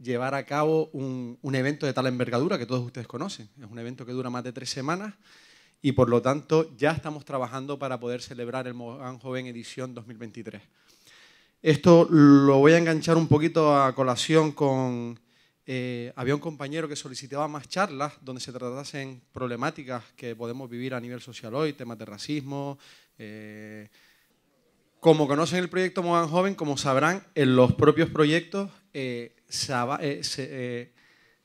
llevar a cabo un evento de tal envergadura que todos ustedes conocen. Es un evento que dura más de tres semanas y por lo tanto ya estamos trabajando para poder celebrar el Mogán Joven Edición 2023. Esto lo voy a enganchar un poquito a colación con... Eh, había un compañero que solicitaba más charlas donde se tratasen problemáticas que podemos vivir a nivel social hoy, temas de racismo. Eh, como conocen el proyecto Mogán Joven, como sabrán, en los propios proyectos eh, se, se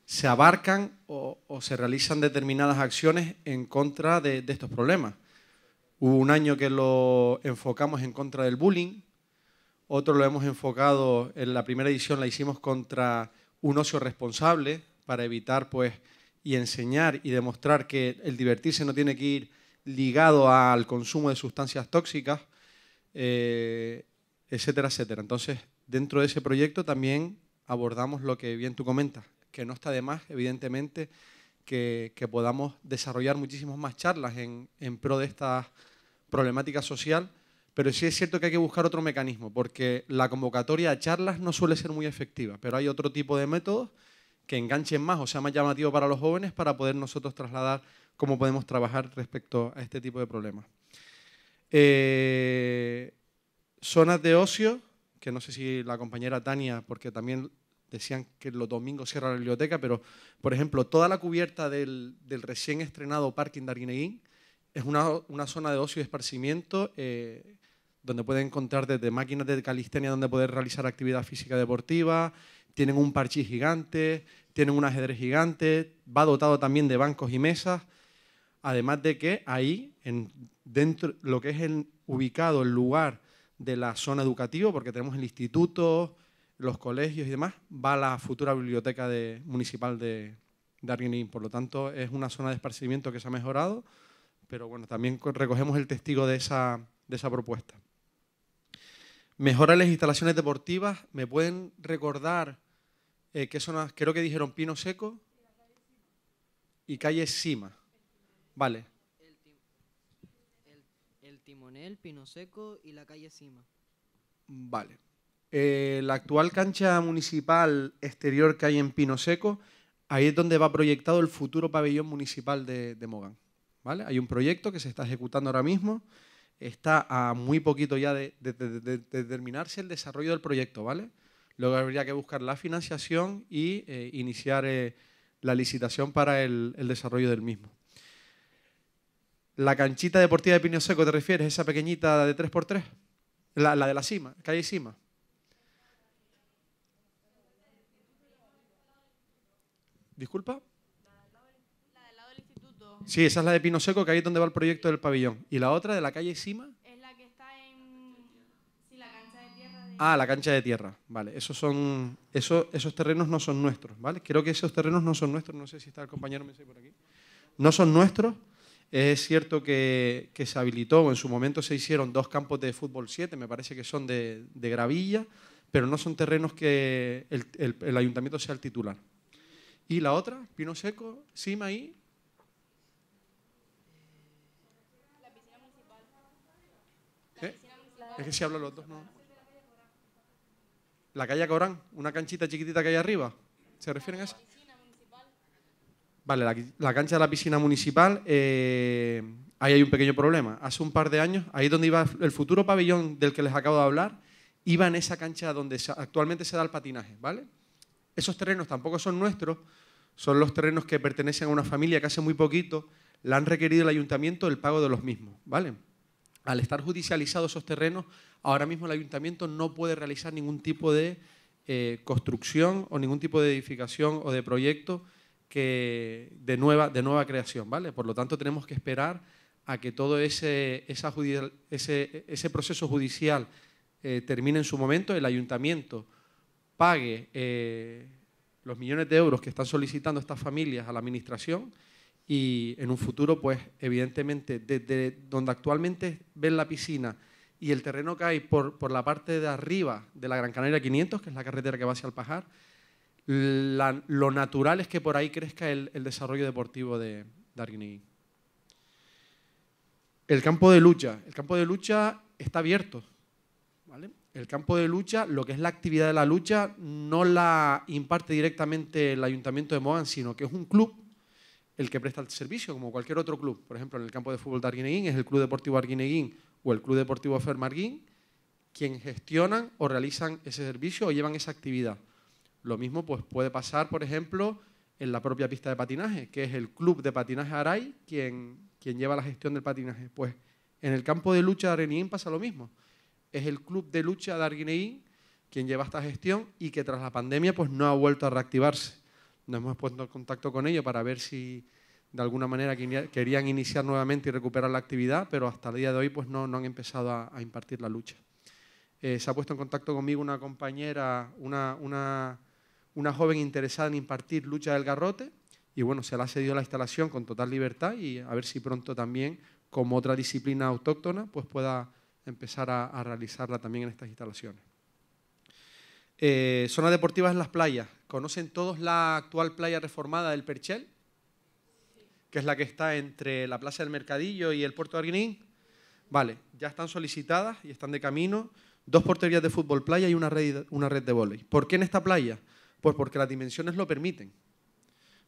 se abarcan o, se realizan determinadas acciones en contra de, estos problemas. Hubo un año que lo enfocamos en contra del bullying, otro lo hemos enfocado, en la primera edición la hicimos contra un ocio responsable para evitar pues y enseñar y demostrar que el divertirse no tiene que ir ligado al consumo de sustancias tóxicas, eh, etcétera, etcétera. Entonces, dentro de ese proyecto también abordamos lo que bien tú comentas, que no está de más, evidentemente, que, podamos desarrollar muchísimas más charlas en, pro de esta problemática social, pero sí es cierto que hay que buscar otro mecanismo, porque la convocatoria a charlas no suele ser muy efectiva, pero hay otro tipo de métodos que enganchen más o sea más llamativo para los jóvenes para poder nosotros trasladar cómo podemos trabajar respecto a este tipo de problemas. Eh, zonas de ocio, que no sé si la compañera Tania, porque también decían que los domingos cierra la biblioteca, pero por ejemplo, toda la cubierta del, recién estrenado parking de Arguineguín es una, zona de ocio y esparcimiento eh, donde pueden encontrar desde máquinas de calistenia donde poder realizar actividad física deportiva, tienen un parchís gigante, tienen un ajedrez gigante, va dotado también de bancos y mesas, además de que ahí, en, dentro lo que es el, ubicado el lugar de la zona educativa, porque tenemos el instituto, los colegios y demás, va a la futura biblioteca de, municipal de, Darwinín, Por lo tanto, es una zona de esparcimiento que se ha mejorado, pero bueno, también recogemos el testigo de esa, de esa propuesta. Mejorar las instalaciones deportivas. ¿Me pueden recordar eh, qué zonas? Creo que dijeron Pino Seco y Calle Sima. Vale. El, el Timonel, Pino Seco y la Calle Cima. Vale. Eh, la actual cancha municipal exterior que hay en Pino Seco, ahí es donde va proyectado el futuro pabellón municipal de, Mogán. ¿vale? Hay un proyecto que se está ejecutando ahora mismo, está a muy poquito ya de, terminarse el desarrollo del proyecto. ¿vale? Luego habría que buscar la financiación y eh, iniciar eh, la licitación para el, desarrollo del mismo. ¿La canchita deportiva de Pino Seco te refieres? ¿Esa pequeñita de 3x3? La, de la cima, que calle cima. ¿Disculpa? Sí, esa es la de Pino Seco, que ahí es donde va el proyecto del pabellón. ¿Y la otra de la calle Cima? Es la que está en la cancha de tierra. Ah, la cancha de tierra. Vale, esos, son, esos, esos terrenos no son nuestros, ¿vale? Creo que esos terrenos no son nuestros. No sé si está el compañero Messi por aquí. No son nuestros. Es cierto que, se habilitó, o en su momento se hicieron dos campos de fútbol 7, me parece que son de, gravilla, pero no son terrenos que el ayuntamiento sea el titular, ¿Y la otra? ¿Pino seco? ¿Sí, ahí? La piscina municipal. Es que se hablo los dos, no. La calle Corán, una canchita chiquitita que hay arriba. ¿Se refieren a eso? Vale, la, cancha de la piscina municipal, eh, ahí hay un pequeño problema. Hace un par de años, ahí donde iba el futuro pabellón del que les acabo de hablar, iba en esa cancha donde actualmente se da el patinaje, ¿vale? Esos terrenos tampoco son nuestros, son los terrenos que pertenecen a una familia que hace muy poquito le han requerido el ayuntamiento el pago de los mismos, ¿vale? Al estar judicializados esos terrenos, ahora mismo el ayuntamiento no puede realizar ningún tipo de eh, construcción o ningún tipo de edificación o de proyecto que de, nueva, creación, ¿vale? Por lo tanto, tenemos que esperar a que todo ese, proceso judicial eh, termine en su momento, el ayuntamiento pague eh, los millones de euros que están solicitando estas familias a la administración y en un futuro, pues evidentemente, desde donde actualmente ven la piscina y el terreno que hay por, por la parte de arriba de la Gran Canaria 500, que es la carretera que va hacia el Pajar, lo natural es que por ahí crezca el, desarrollo deportivo de, de El campo de lucha. El campo de lucha está abierto. ¿vale? el campo de lucha, lo que es la actividad de la lucha, no la imparte directamente el Ayuntamiento de Mohan, sino que es un club el que presta el servicio, como cualquier otro club. Por ejemplo, en el campo de fútbol de Arguineguín es el Club Deportivo Arguineguín o el Club Deportivo Fermarguín quien gestionan o realizan ese servicio o llevan esa actividad. Lo mismo pues, puede pasar, por ejemplo, en la propia pista de patinaje, que es el Club de Patinaje Aray quien, quien lleva la gestión del patinaje. Pues en el campo de lucha de Arguineguín pasa lo mismo es el club de lucha de quien lleva esta gestión y que tras la pandemia pues no ha vuelto a reactivarse. Nos hemos puesto en contacto con ellos para ver si de alguna manera querían iniciar nuevamente y recuperar la actividad, pero hasta el día de hoy pues no, han empezado a, impartir la lucha. Eh, se ha puesto en contacto conmigo una compañera, una, joven interesada en impartir lucha del garrote, y bueno, se le ha cedido la instalación con total libertad y a ver si pronto también, como otra disciplina autóctona, pues pueda empezar a, realizarla también en estas instalaciones. Eh, zonas deportivas en las playas. ¿Conocen todos la actual playa reformada del Perchel? Que es la que está entre la Plaza del Mercadillo y el Puerto de Arguinín. Vale, ya están solicitadas y están de camino dos porterías de fútbol playa y una red, una red de vóley. ¿Por qué en esta playa? Pues porque las dimensiones lo permiten.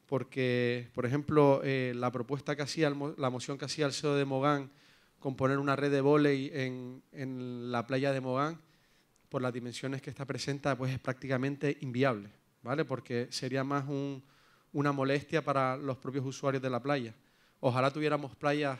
Porque, por ejemplo, eh, la propuesta que hacía, la moción que hacía el CEO de Mogán componer una red de vóley en, la playa de Mogán, por las dimensiones que esta presenta, pues es prácticamente inviable, ¿vale? Porque sería más una molestia para los propios usuarios de la playa. Ojalá tuviéramos playas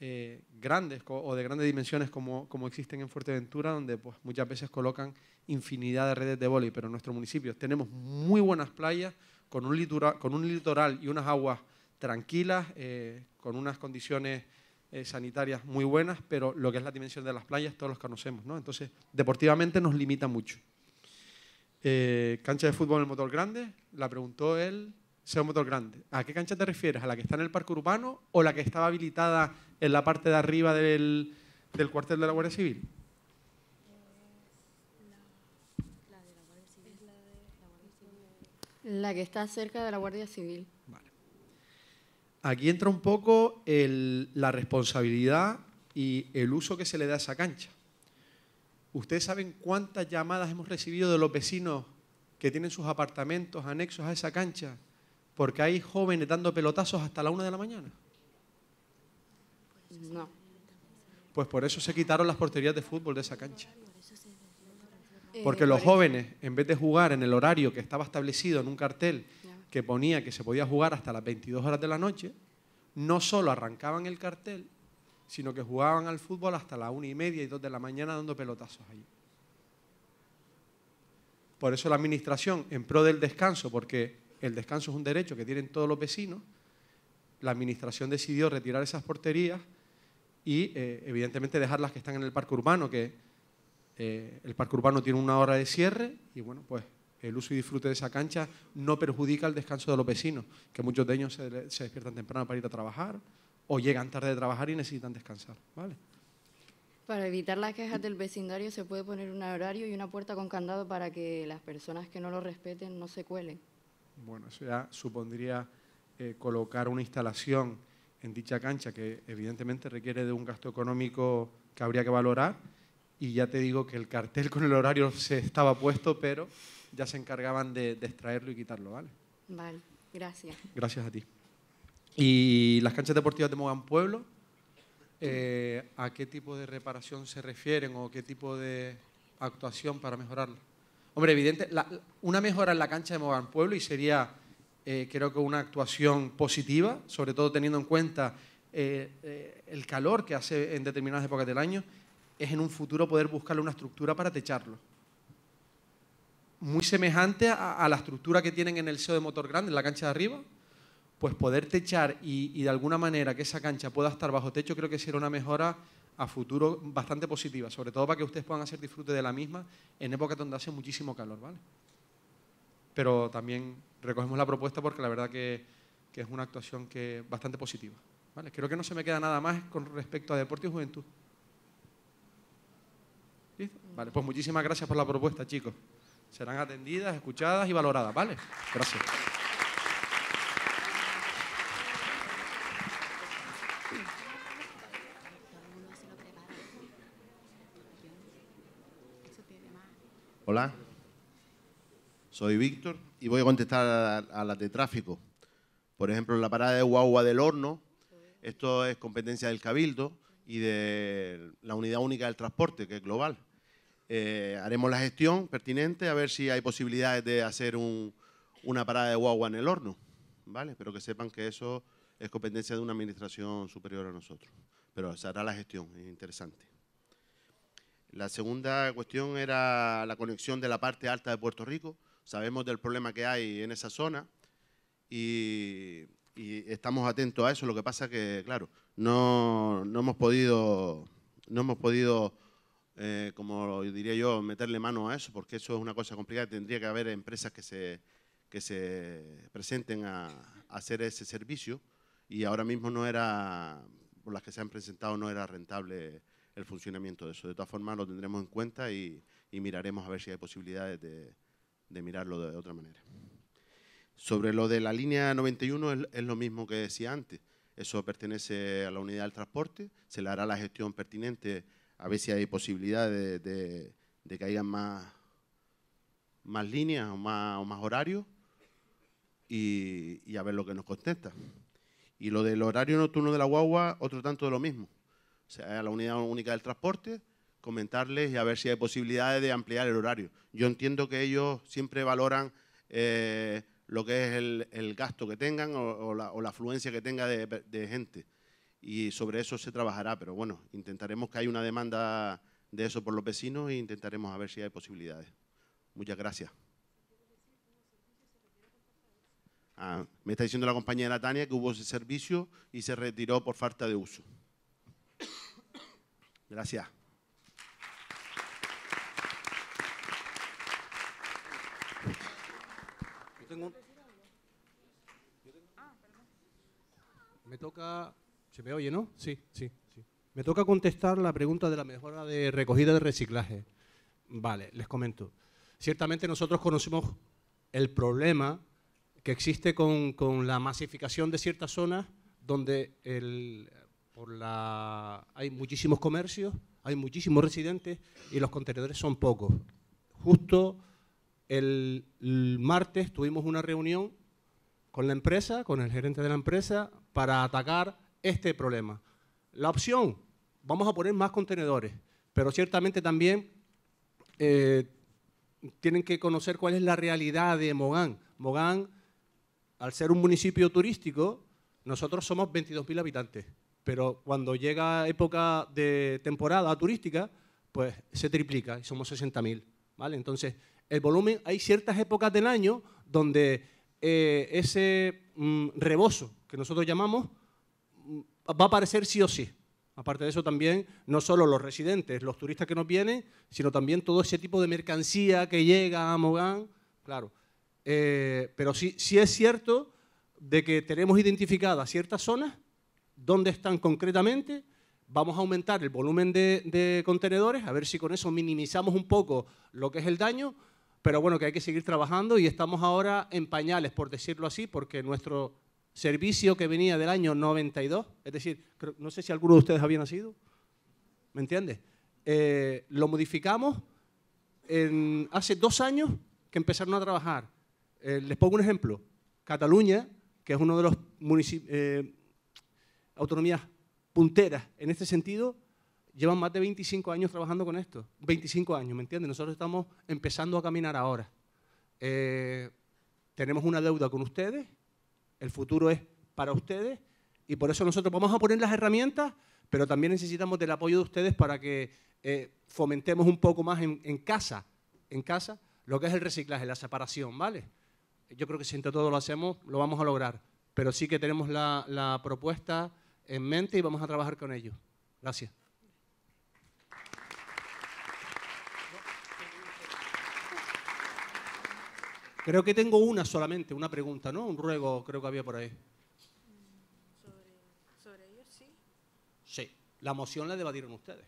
eh, grandes o de grandes dimensiones como, como, existen en Fuerteventura, donde pues, muchas veces colocan infinidad de redes de vóley, pero en nuestro municipio tenemos muy buenas playas con un litoral, y unas aguas tranquilas, eh, con unas condiciones eh, sanitarias muy buenas, pero lo que es la dimensión de las playas todos los conocemos, ¿no? Entonces, deportivamente nos limita mucho. Eh, cancha de fútbol en el motor grande, la preguntó él, sea un motor grande. ¿A qué cancha te refieres? ¿A la que está en el parque urbano o la que estaba habilitada en la parte de arriba del, del cuartel de la Guardia Civil? Eh, la que está cerca de la Guardia Civil. Vale aquí entra un poco la responsabilidad y el uso que se le da a esa cancha. ¿Ustedes saben cuántas llamadas hemos recibido de los vecinos que tienen sus apartamentos anexos a esa cancha? Porque hay jóvenes dando pelotazos hasta la una de la mañana. No. Pues por eso se quitaron las porterías de fútbol de esa cancha. Porque eh, los jóvenes, en vez de jugar en el horario que estaba establecido en un cartel que ponía que se podía jugar hasta las 22 horas de la noche, no solo arrancaban el cartel, sino que jugaban al fútbol hasta las una y media y dos de la mañana dando pelotazos ahí Por eso la administración, en pro del descanso, porque el descanso es un derecho que tienen todos los vecinos, la administración decidió retirar esas porterías y eh, evidentemente dejar las que están en el parque urbano, que eh, el parque urbano tiene una hora de cierre y bueno, pues el uso y disfrute de esa cancha no perjudica el descanso de los vecinos, que muchos de ellos se, despiertan temprano para ir a trabajar o llegan tarde de trabajar y necesitan descansar. ¿vale? Para evitar las quejas del vecindario se puede poner un horario y una puerta con candado para que las personas que no lo respeten no se cuelen. Bueno, eso ya supondría eh, colocar una instalación en dicha cancha que evidentemente requiere de un gasto económico que habría que valorar y ya te digo que el cartel con el horario se estaba puesto, pero ya se encargaban de, extraerlo y quitarlo, ¿vale? Vale, gracias. Gracias a ti. Y las canchas deportivas de Mogán Pueblo, eh, ¿a qué tipo de reparación se refieren o qué tipo de actuación para mejorarlo? Hombre, evidente, una mejora en la cancha de Mogán Pueblo y sería, eh, creo que, una actuación positiva, sobre todo teniendo en cuenta eh, el calor que hace en determinadas épocas del año, es en un futuro poder buscarle una estructura para techarlo muy semejante a, la estructura que tienen en el SEO de Motor Grande, en la cancha de arriba, pues poder techar y, de alguna manera que esa cancha pueda estar bajo techo creo que será una mejora a futuro bastante positiva, sobre todo para que ustedes puedan hacer disfrute de la misma en época donde hace muchísimo calor, ¿vale? Pero también recogemos la propuesta porque la verdad que, es una actuación que bastante positiva, Creo que no se me queda nada más con respecto a deporte y juventud. Vale, pues muchísimas gracias por la propuesta, chicos serán atendidas, escuchadas y valoradas, ¿vale? Gracias. Hola, soy Víctor y voy a contestar a, las de tráfico. Por ejemplo, la parada de Guagua del Horno, esto es competencia del Cabildo y de la Unidad Única del Transporte, que es global. Eh, haremos la gestión pertinente a ver si hay posibilidades de hacer una parada de guagua en el horno, ¿vale? Pero que sepan que eso es competencia de una administración superior a nosotros. Pero se hará la gestión, es interesante. La segunda cuestión era la conexión de la parte alta de Puerto Rico. Sabemos del problema que hay en esa zona y, estamos atentos a eso. Lo que pasa es que, claro, no hemos podido, no hemos podido eh, como diría yo, meterle mano a eso, porque eso es una cosa complicada. Tendría que haber empresas que se, que se presenten a, hacer ese servicio y ahora mismo no era, por las que se han presentado, no era rentable el funcionamiento de eso. De todas formas, lo tendremos en cuenta y, y miraremos a ver si hay posibilidades de, de mirarlo de, otra manera. Sobre lo de la línea 91 es, es, lo mismo que decía antes. Eso pertenece a la unidad del transporte, se le hará la gestión pertinente a ver si hay posibilidad de, que haya más, más líneas o más, horarios y, a ver lo que nos contesta. Y lo del horario nocturno de la guagua, otro tanto de lo mismo. O sea, a la unidad única del transporte, comentarles y a ver si hay posibilidades de ampliar el horario. Yo entiendo que ellos siempre valoran eh, lo que es el, gasto que tengan o, la, afluencia que tenga de gente y sobre eso se trabajará, pero bueno, intentaremos que haya una demanda de eso por los vecinos e intentaremos a ver si hay posibilidades. Muchas gracias. Ah, me está diciendo la compañera Tania que hubo ese servicio y se retiró por falta de uso. Gracias. Yo tengo ah, Me toca ¿Se me oye, no? Sí, sí, sí. Me toca contestar la pregunta de la mejora de recogida de reciclaje. Vale, les comento. Ciertamente nosotros conocemos el problema que existe con, la masificación de ciertas zonas donde la, hay muchísimos comercios, hay muchísimos residentes y los contenedores son pocos. Justo el martes tuvimos una reunión con la empresa, con el gerente de la empresa, para atacar este problema. La opción, vamos a poner más contenedores, pero ciertamente también eh, tienen que conocer cuál es la realidad de Mogán. Mogán, al ser un municipio turístico, nosotros somos 22.000 habitantes, pero cuando llega época de temporada turística, pues se triplica y somos 60.000. ¿vale? Entonces, el volumen, hay ciertas épocas del año donde eh, ese mm, reboso que nosotros llamamos va a aparecer sí o sí. Aparte de eso también, no solo los residentes, los turistas que nos vienen, sino también todo ese tipo de mercancía que llega a Mogán, claro. Eh, pero sí, es cierto de que tenemos identificadas ciertas zonas, dónde están concretamente, vamos a aumentar el volumen de, contenedores, a ver si con eso minimizamos un poco lo que es el daño, pero bueno, que hay que seguir trabajando y estamos ahora en pañales, por decirlo así, porque nuestro servicio que venía del año 92, es decir, no sé si alguno de ustedes había nacido, ¿me entiendes? Eh, lo modificamos en, hace dos años que empezaron a trabajar. Eh, les pongo un ejemplo. Cataluña, que es uno de los eh, autonomías punteras en este sentido, llevan más de 25 años trabajando con esto. 25 años, ¿me entiendes? Nosotros estamos empezando a caminar ahora. tenemos una deuda con ustedes el futuro es para ustedes y por eso nosotros vamos a poner las herramientas, pero también necesitamos del apoyo de ustedes para que eh, fomentemos un poco más en, casa, en casa, lo que es el reciclaje, la separación, ¿vale? Yo creo que si entre todos lo hacemos, lo vamos a lograr, pero sí que tenemos la, la propuesta en mente y vamos a trabajar con ello. Gracias. Creo que tengo una solamente, una pregunta, ¿no? Un ruego creo que había por ahí. ¿Sobre, ellos sí? Sí, la moción la debatieron ustedes.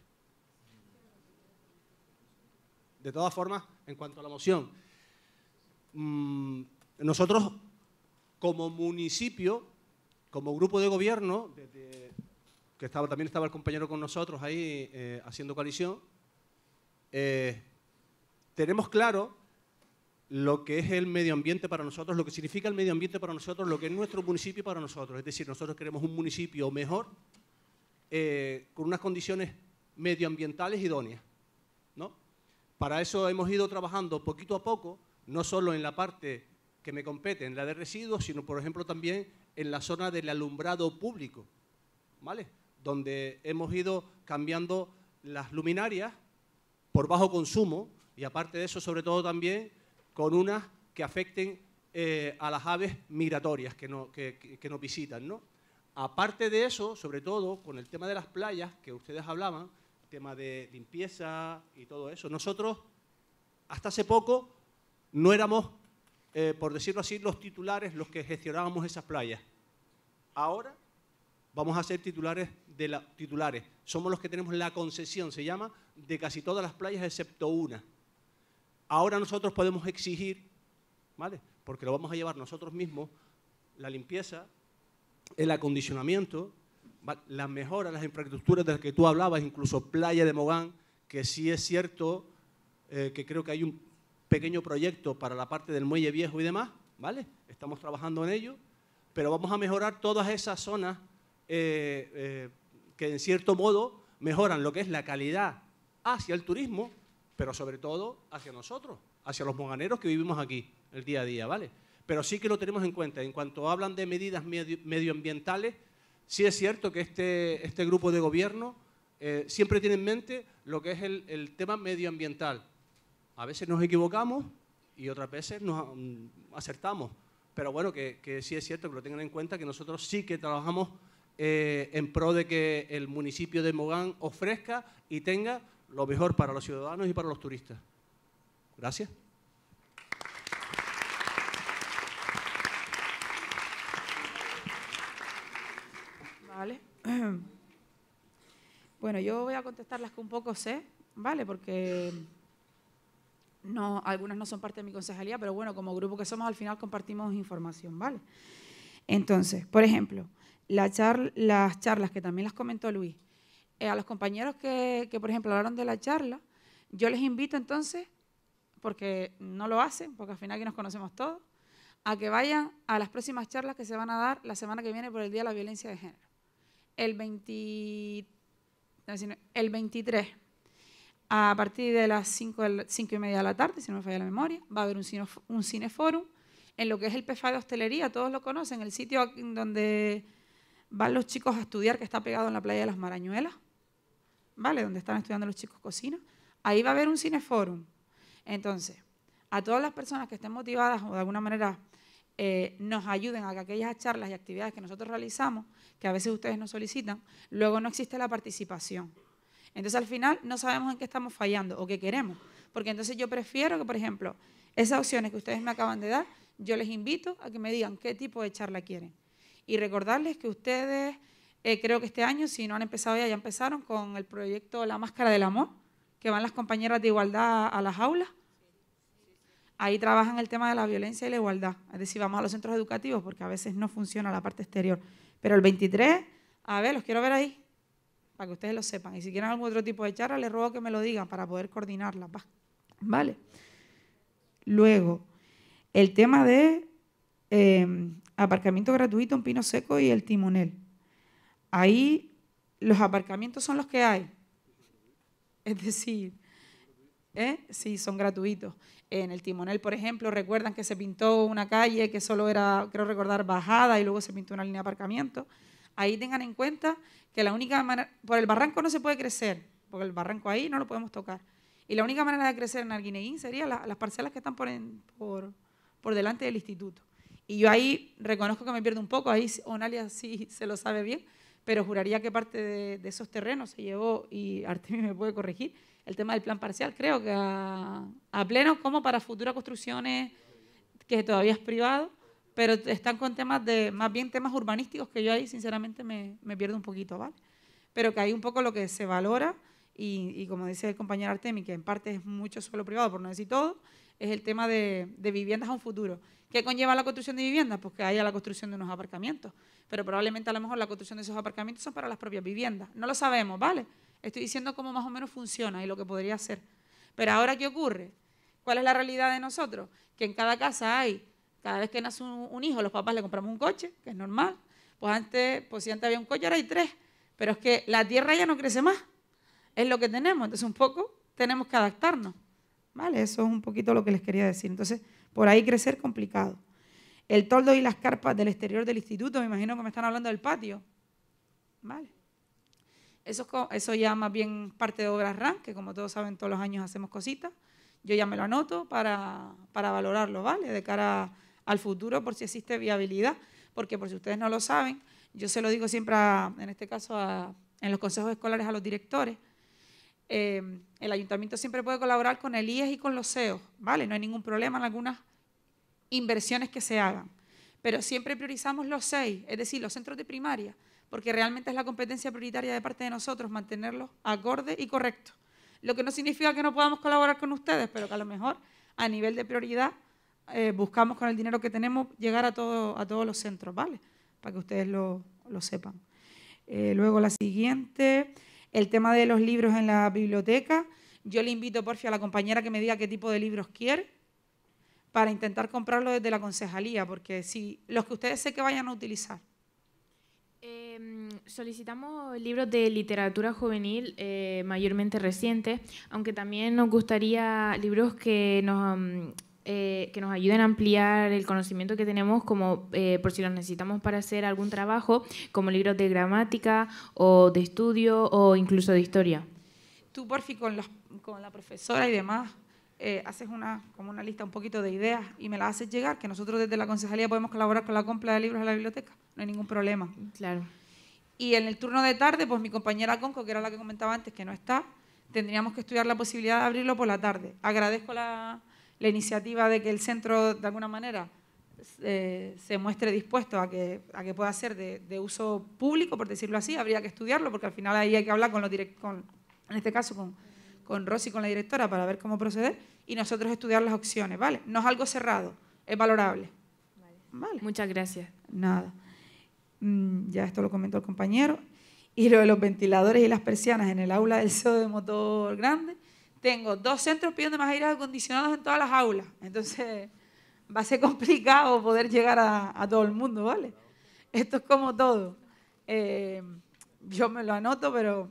De todas formas, en cuanto a la moción, mm, nosotros como municipio, como grupo de gobierno, que estaba, también estaba el compañero con nosotros ahí eh, haciendo coalición, eh, tenemos claro lo que es el medio ambiente para nosotros, lo que significa el medio ambiente para nosotros, lo que es nuestro municipio para nosotros. Es decir, nosotros queremos un municipio mejor, eh, con unas condiciones medioambientales idóneas. ¿no? Para eso hemos ido trabajando poquito a poco, no solo en la parte que me compete, en la de residuos, sino, por ejemplo, también en la zona del alumbrado público, ¿vale? donde hemos ido cambiando las luminarias por bajo consumo y aparte de eso, sobre todo también, con unas que afecten eh, a las aves migratorias que, nos visitan. ¿no? Aparte de eso, sobre todo con el tema de las playas que ustedes hablaban, tema de limpieza y todo eso, nosotros hasta hace poco no éramos, eh, por decirlo así, los titulares los que gestionábamos esas playas. Ahora vamos a ser titulares de la, titulares. Somos los que tenemos la concesión, se llama, de casi todas las playas excepto una. Ahora nosotros podemos exigir, ¿vale? Porque lo vamos a llevar nosotros mismos, la limpieza, el acondicionamiento, las mejoras, las infraestructuras de las que tú hablabas, incluso Playa de Mogán, que sí es cierto eh, que creo que hay un pequeño proyecto para la parte del muelle viejo y demás, ¿vale? Estamos trabajando en ello, pero vamos a mejorar todas esas zonas eh, eh, que en cierto modo mejoran lo que es la calidad hacia el turismo pero sobre todo hacia nosotros, hacia los moganeros que vivimos aquí el día a día, ¿vale? Pero sí que lo tenemos en cuenta. En cuanto hablan de medidas medioambientales, sí es cierto que este, este grupo de gobierno eh, siempre tiene en mente lo que es el, tema medioambiental. A veces nos equivocamos y otras veces nos mm, acertamos. Pero bueno, que, sí es cierto que lo tengan en cuenta, que nosotros sí que trabajamos eh, en pro de que el municipio de Mogán ofrezca y tenga lo mejor para los ciudadanos y para los turistas. Gracias. Vale. Bueno, yo voy a contestar las que un poco sé, ¿vale? Porque no, algunas no son parte de mi concejalía, pero bueno, como grupo que somos, al final compartimos información, ¿vale? Entonces, por ejemplo, las charlas que también las comentó Luis, eh, a los compañeros que, por ejemplo, hablaron de la charla, yo les invito entonces, porque no lo hacen, porque al final aquí nos conocemos todos, a que vayan a las próximas charlas que se van a dar la semana que viene por el Día de la Violencia de Género. El, el 23, a partir de las 5, y media de la tarde, si no me falla la memoria, va a haber un, cine, un cineforum en lo que es el PFA de hostelería, todos lo conocen, el sitio donde van los chicos a estudiar, que está pegado en la playa de las Marañuelas, ¿vale? Donde están estudiando los chicos cocina. Ahí va a haber un cineforum. Entonces, a todas las personas que estén motivadas o de alguna manera eh, nos ayuden a que aquellas charlas y actividades que nosotros realizamos, que a veces ustedes nos solicitan, luego no existe la participación. Entonces al final no sabemos en qué estamos fallando o qué queremos. Porque entonces yo prefiero que, por ejemplo, esas opciones que ustedes me acaban de dar, yo les invito a que me digan qué tipo de charla quieren y recordarles que ustedes, eh, creo que este año, si no han empezado ya, ya empezaron con el proyecto La Máscara del Amor, que van las compañeras de igualdad a las aulas. Ahí trabajan el tema de la violencia y la igualdad. Es decir, vamos a los centros educativos porque a veces no funciona la parte exterior. Pero el 23, a ver, los quiero ver ahí, para que ustedes lo sepan. Y si quieren algún otro tipo de charla, les ruego que me lo digan para poder coordinarla. ¿Vale? Luego, el tema de em, aparcamiento gratuito en Pino Seco y el Timonel. Ahí los aparcamientos son los que hay. Es decir, ¿eh? sí, son gratuitos. En el Timonel, por ejemplo, recuerdan que se pintó una calle que solo era, creo recordar, bajada y luego se pintó una línea de aparcamiento. Ahí tengan en cuenta que la única manera, por el barranco no se puede crecer, porque el barranco ahí no lo podemos tocar. Y la única manera de crecer en Arguineguín sería las parcelas que están por, por delante del instituto. Y yo ahí reconozco que me pierdo un poco, ahí Onalia sí se lo sabe bien, pero juraría que parte de, esos terrenos se llevó, y Artemi me puede corregir, el tema del plan parcial, creo que a, pleno como para futuras construcciones que todavía es privado, pero están con temas de, más bien temas urbanísticos que yo ahí sinceramente me, me pierdo un poquito, ¿vale? Pero que hay un poco lo que se valora, y, y como dice el compañero Artemi, que en parte es mucho suelo privado, por no decir todo, es el tema de, viviendas a un futuro. ¿Qué conlleva la construcción de viviendas? Pues que haya la construcción de unos aparcamientos. Pero probablemente a lo mejor la construcción de esos aparcamientos son para las propias viviendas. No lo sabemos, ¿vale? Estoy diciendo cómo más o menos funciona y lo que podría ser. Pero ahora, ¿qué ocurre? ¿Cuál es la realidad de nosotros? Que en cada casa hay, cada vez que nace un, un hijo, los papás le compramos un coche, que es normal. Pues antes, pues si antes había un coche, ahora hay tres. Pero es que la tierra ya no crece más. Es lo que tenemos. Entonces, un poco tenemos que adaptarnos. Vale, eso es un poquito lo que les quería decir. Entonces, por ahí crecer complicado. El toldo y las carpas del exterior del instituto, me imagino que me están hablando del patio. Vale. Eso, eso ya más bien parte de Obras RAM, que como todos saben, todos los años hacemos cositas. Yo ya me lo anoto para, para valorarlo, ¿vale? De cara al futuro, por si existe viabilidad. Porque por si ustedes no lo saben, yo se lo digo siempre, a, en este caso, en los consejos escolares a los directores Em, el ayuntamiento siempre puede colaborar con el IES y con los CEOs, ¿vale? No hay ningún problema en algunas inversiones que se hagan. Pero siempre priorizamos los seis, es decir, los centros de primaria, porque realmente es la competencia prioritaria de parte de nosotros mantenerlos acorde y correctos. Lo que no significa que no podamos colaborar con ustedes, pero que a lo mejor a nivel de prioridad eh, buscamos con el dinero que tenemos llegar a, todos los centros, ¿vale? Para que ustedes lo, sepan. Eh, luego la siguiente el tema de los libros en la biblioteca. Yo le invito, porfi, a la compañera que me diga qué tipo de libros quiere para intentar comprarlo desde la concejalía, porque si los que ustedes sé que vayan a utilizar. Em, solicitamos libros de literatura juvenil, eh, mayormente recientes, aunque también nos gustaría libros que nos... Mm, eh, que nos ayuden a ampliar el conocimiento que tenemos, como eh, por si los necesitamos para hacer algún trabajo, como libros de gramática o de estudio o incluso de historia. Tú, Porfi, con, con la profesora y demás, eh, haces una, como una lista un poquito de ideas y me la haces llegar, que nosotros desde la concejalía podemos colaborar con la compra de libros a la biblioteca, no hay ningún problema. Claro. Y en el turno de tarde, pues mi compañera Conco, que era la que comentaba antes, que no está, tendríamos que estudiar la posibilidad de abrirlo por la tarde. Agradezco la, la iniciativa de que el centro, de alguna manera, eh, se muestre dispuesto a que, que pueda ser de, uso público, por decirlo así, habría que estudiarlo, porque al final ahí hay que hablar con los con, en este caso con, con Rosy, con la directora, para ver cómo proceder, y nosotros estudiar las opciones, ¿vale? No es algo cerrado, es valorable. Muchas gracias. Nada. Mm, ya esto lo comentó el compañero. Y lo de los ventiladores y las persianas en el aula del CEO de motor grande, tengo dos centros pidiendo más aires acondicionados en todas las aulas. Entonces va a ser complicado poder llegar a, todo el mundo, ¿vale? Esto es como todo. Eh, yo me lo anoto, pero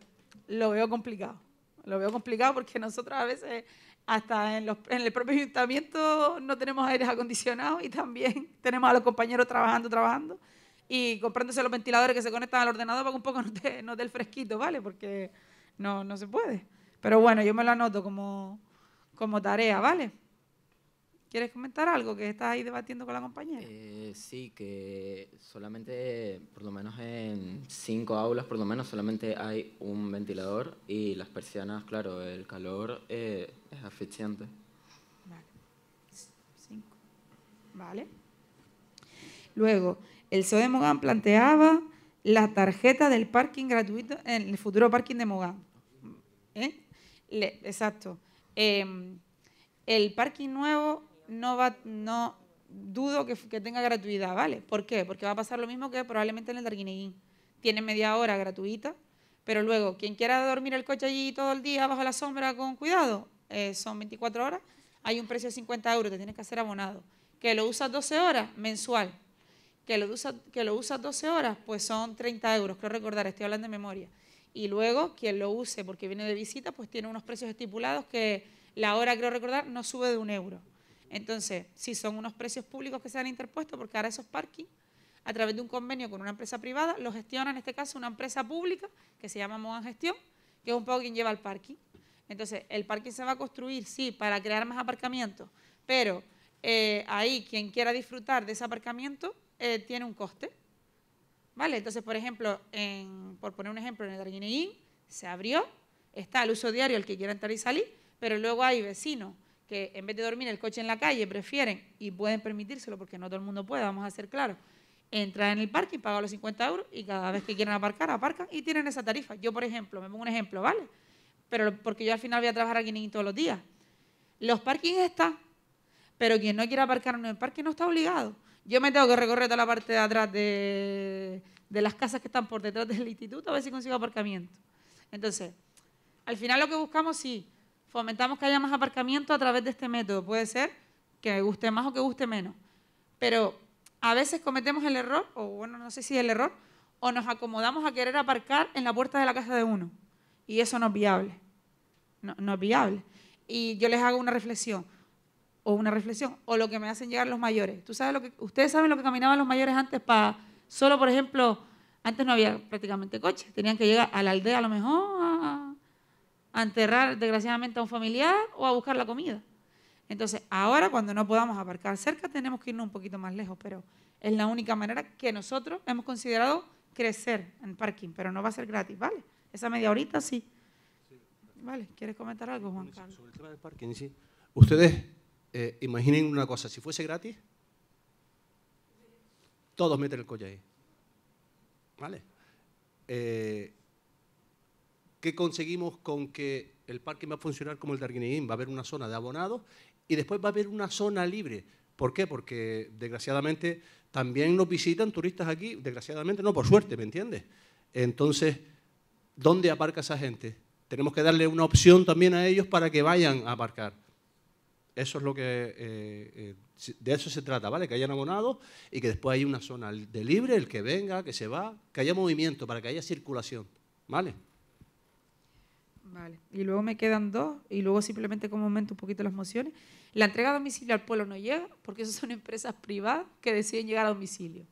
lo veo complicado. Lo veo complicado porque nosotros a veces hasta en, los, en, el propio ayuntamiento no tenemos aires acondicionados y también tenemos a los compañeros trabajando, trabajando y comprándose los ventiladores que se conectan al ordenador para que un poco nos dé el fresquito, ¿vale? Porque no se puede. Pero bueno, yo me lo anoto como, tarea, ¿vale? ¿Quieres comentar algo que estás ahí debatiendo con la compañera? Eh, sí, que solamente, por lo menos en cinco aulas, por lo menos solamente hay un ventilador y las persianas, claro, el calor eh, es asfixiante. Vale. Cinco. Vale. Luego, el SOE de Mogán planteaba la tarjeta del parking gratuito en el futuro parking de Mogán. ¿Eh? exacto. Em, el parking nuevo no va, no dudo que, tenga gratuidad, ¿vale? ¿Por qué? Porque va a pasar lo mismo que probablemente en el Darguineguín Tiene media hora gratuita, pero luego quien quiera dormir el coche allí todo el día bajo la sombra con cuidado, eh, son 24 horas, hay un precio de 50 euros, te tienes que hacer abonado. Que lo usas 12 horas mensual, que lo, que lo usas 12 horas, pues son 30 euros, creo recordar, estoy hablando de memoria y luego quien lo use porque viene de visita, pues tiene unos precios estipulados que la hora, creo recordar, no sube de un euro. Entonces, si son unos precios públicos que se han interpuesto, porque ahora esos parking, a través de un convenio con una empresa privada, lo gestiona en este caso una empresa pública que se llama Moan Gestión, que es un poco quien lleva el parking. Entonces, el parking se va a construir, sí, para crear más aparcamientos, pero eh, ahí quien quiera disfrutar de ese aparcamiento eh, tiene un coste. ¿Vale? Entonces, por ejemplo, en, por poner un ejemplo, en el Darguineguín se abrió, está el uso diario el que quiera entrar y salir, pero luego hay vecinos que en vez de dormir el coche en la calle prefieren y pueden permitírselo porque no todo el mundo puede, vamos a ser claros, entrar en el parking, pagar los 50 euros y cada vez que quieran aparcar, aparcan y tienen esa tarifa. Yo, por ejemplo, me pongo un ejemplo, ¿vale? Pero porque yo al final voy a trabajar aquí en todos los días. Los parkings están, pero quien no quiera aparcar en el parque no está obligado. Yo me tengo que recorrer toda la parte de atrás de, las casas que están por detrás del instituto a ver si consigo aparcamiento. Entonces, al final lo que buscamos sí, fomentamos que haya más aparcamiento a través de este método. Puede ser que guste más o que guste menos. Pero a veces cometemos el error, o bueno, no sé si es el error, o nos acomodamos a querer aparcar en la puerta de la casa de uno. Y eso no es viable. no es viable. Y yo les hago una reflexión o una reflexión, o lo que me hacen llegar los mayores. ¿Tú sabes lo que, ustedes saben lo que caminaban los mayores antes para, solo por ejemplo, antes no había prácticamente coches, tenían que llegar a la aldea a lo mejor a, enterrar desgraciadamente a un familiar o a buscar la comida. Entonces, ahora cuando no podamos aparcar cerca, tenemos que irnos un poquito más lejos, pero es la única manera que nosotros hemos considerado crecer en parking, pero no va a ser gratis, ¿vale? Esa media horita sí. Vale, ¿quieres comentar algo, Juan Carlos? Sobre el parking, sí. Ustedes eh, imaginen una cosa, si fuese gratis, todos meten el coche ahí. ¿Vale? Eh, ¿Qué conseguimos con que el parque va a funcionar como el de Va a haber una zona de abonados y después va a haber una zona libre. ¿Por qué? Porque desgraciadamente también nos visitan turistas aquí, desgraciadamente no, por suerte, ¿me entiendes? Entonces, ¿dónde aparca esa gente? Tenemos que darle una opción también a ellos para que vayan a aparcar. Eso es lo que, eh, eh, de eso se trata, ¿vale? Que hayan abonado y que después hay una zona de libre, el que venga, que se va, que haya movimiento para que haya circulación, ¿vale? Vale. Y luego me quedan dos y luego simplemente como aumento un poquito las mociones. La entrega a domicilio al pueblo no llega porque esas son empresas privadas que deciden llegar a domicilio.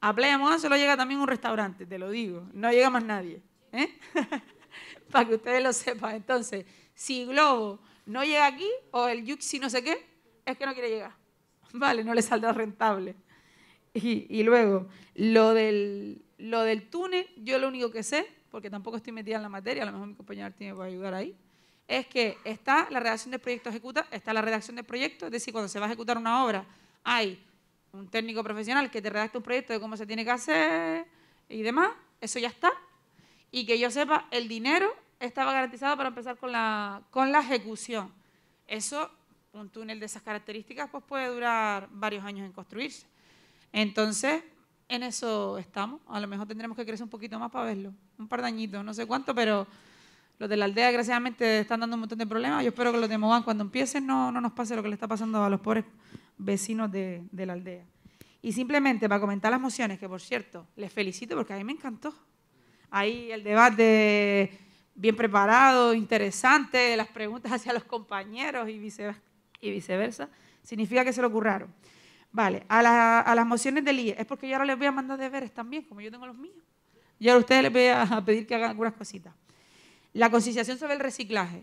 A Playa Moda solo llega también un restaurante, te lo digo. No llega más nadie. ¿eh? Para que ustedes lo sepan. Entonces, si Globo no llega aquí o el Yuxi no sé qué, es que no quiere llegar. Vale, no le saldrá rentable. Y, luego, lo del, lo del túnel, yo lo único que sé, porque tampoco estoy metida en la materia, a lo mejor mi compañero tiene puede ayudar ahí, es que está la redacción de proyecto ejecuta, está la redacción de proyecto, es decir, cuando se va a ejecutar una obra, hay un técnico profesional que te redacta un proyecto de cómo se tiene que hacer y demás, eso ya está. Y que yo sepa, el dinero estaba garantizado para empezar con la, con la ejecución. Eso, un túnel de esas características, pues puede durar varios años en construirse. Entonces, en eso estamos. A lo mejor tendremos que crecer un poquito más para verlo. Un par de añitos, no sé cuánto, pero los de la aldea, desgraciadamente, están dando un montón de problemas. Yo espero que los de Mogán, cuando empiecen, no, no nos pase lo que le está pasando a los pobres vecinos de, de la aldea. Y simplemente para comentar las mociones, que por cierto, les felicito porque a mí me encantó. Ahí el debate de bien preparado, interesante, las preguntas hacia los compañeros y viceversa, y viceversa significa que se lo curraron. Vale, a, las mociones del IE, es porque yo ahora les voy a mandar deberes también, como yo tengo los míos. Y ahora a ustedes les voy a pedir que hagan algunas cositas. La concienciación sobre el reciclaje.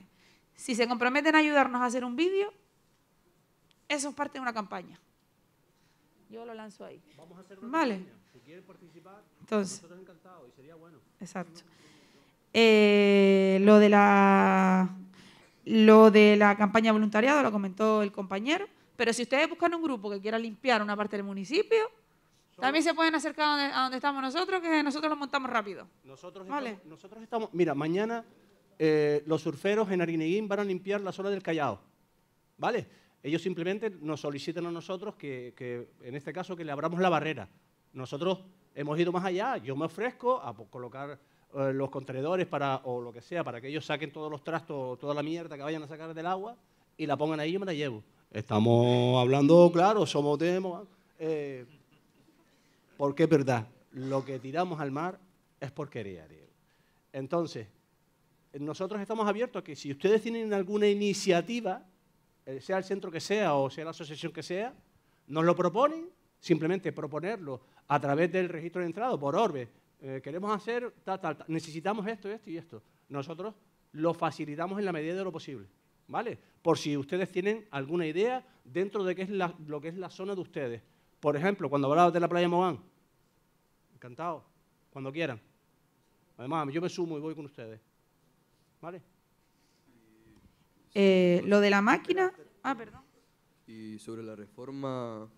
Si se comprometen a ayudarnos a hacer un vídeo, eso es parte de una campaña. Yo lo lanzo ahí. Vamos a hacer vale. Si quieren participar, Entonces, nosotros encantados y sería bueno. Exacto. Eh, lo, de la, lo de la campaña voluntariado lo comentó el compañero, pero si ustedes buscan un grupo que quiera limpiar una parte del municipio, también se pueden acercar a donde, estamos nosotros, que nosotros lo montamos rápido. Nosotros, estamos, mira, mañana eh, los surferos en Arineguín van a limpiar la zona del Callao, ¿vale? Ellos simplemente nos solicitan a nosotros que, que en este caso, que le abramos la barrera. Nosotros hemos ido más allá, yo me ofrezco a colocar eh, los contenedores para, o lo que sea, para que ellos saquen todos los trastos, toda la mierda que vayan a sacar del agua y la pongan ahí y me la llevo. Estamos hablando, claro, somos demos, eh, porque es verdad, lo que tiramos al mar es porquería, Diego. Entonces, nosotros estamos abiertos a que si ustedes tienen alguna iniciativa, eh, sea el centro que sea o sea la asociación que sea, nos lo proponen, simplemente proponerlo a través del registro de entrada por Orbe eh, queremos hacer tal, tal, necesitamos esto, esto y esto. Nosotros lo facilitamos en la medida de lo posible, ¿vale? Por si ustedes tienen alguna idea dentro de qué es lo que es la zona de ustedes. Por ejemplo, cuando hablaba de la playa Mogán, encantado, cuando quieran. Además, yo me sumo y voy con ustedes, ¿vale? Eh, lo de la máquina... Ah, perdón. Y sobre la reforma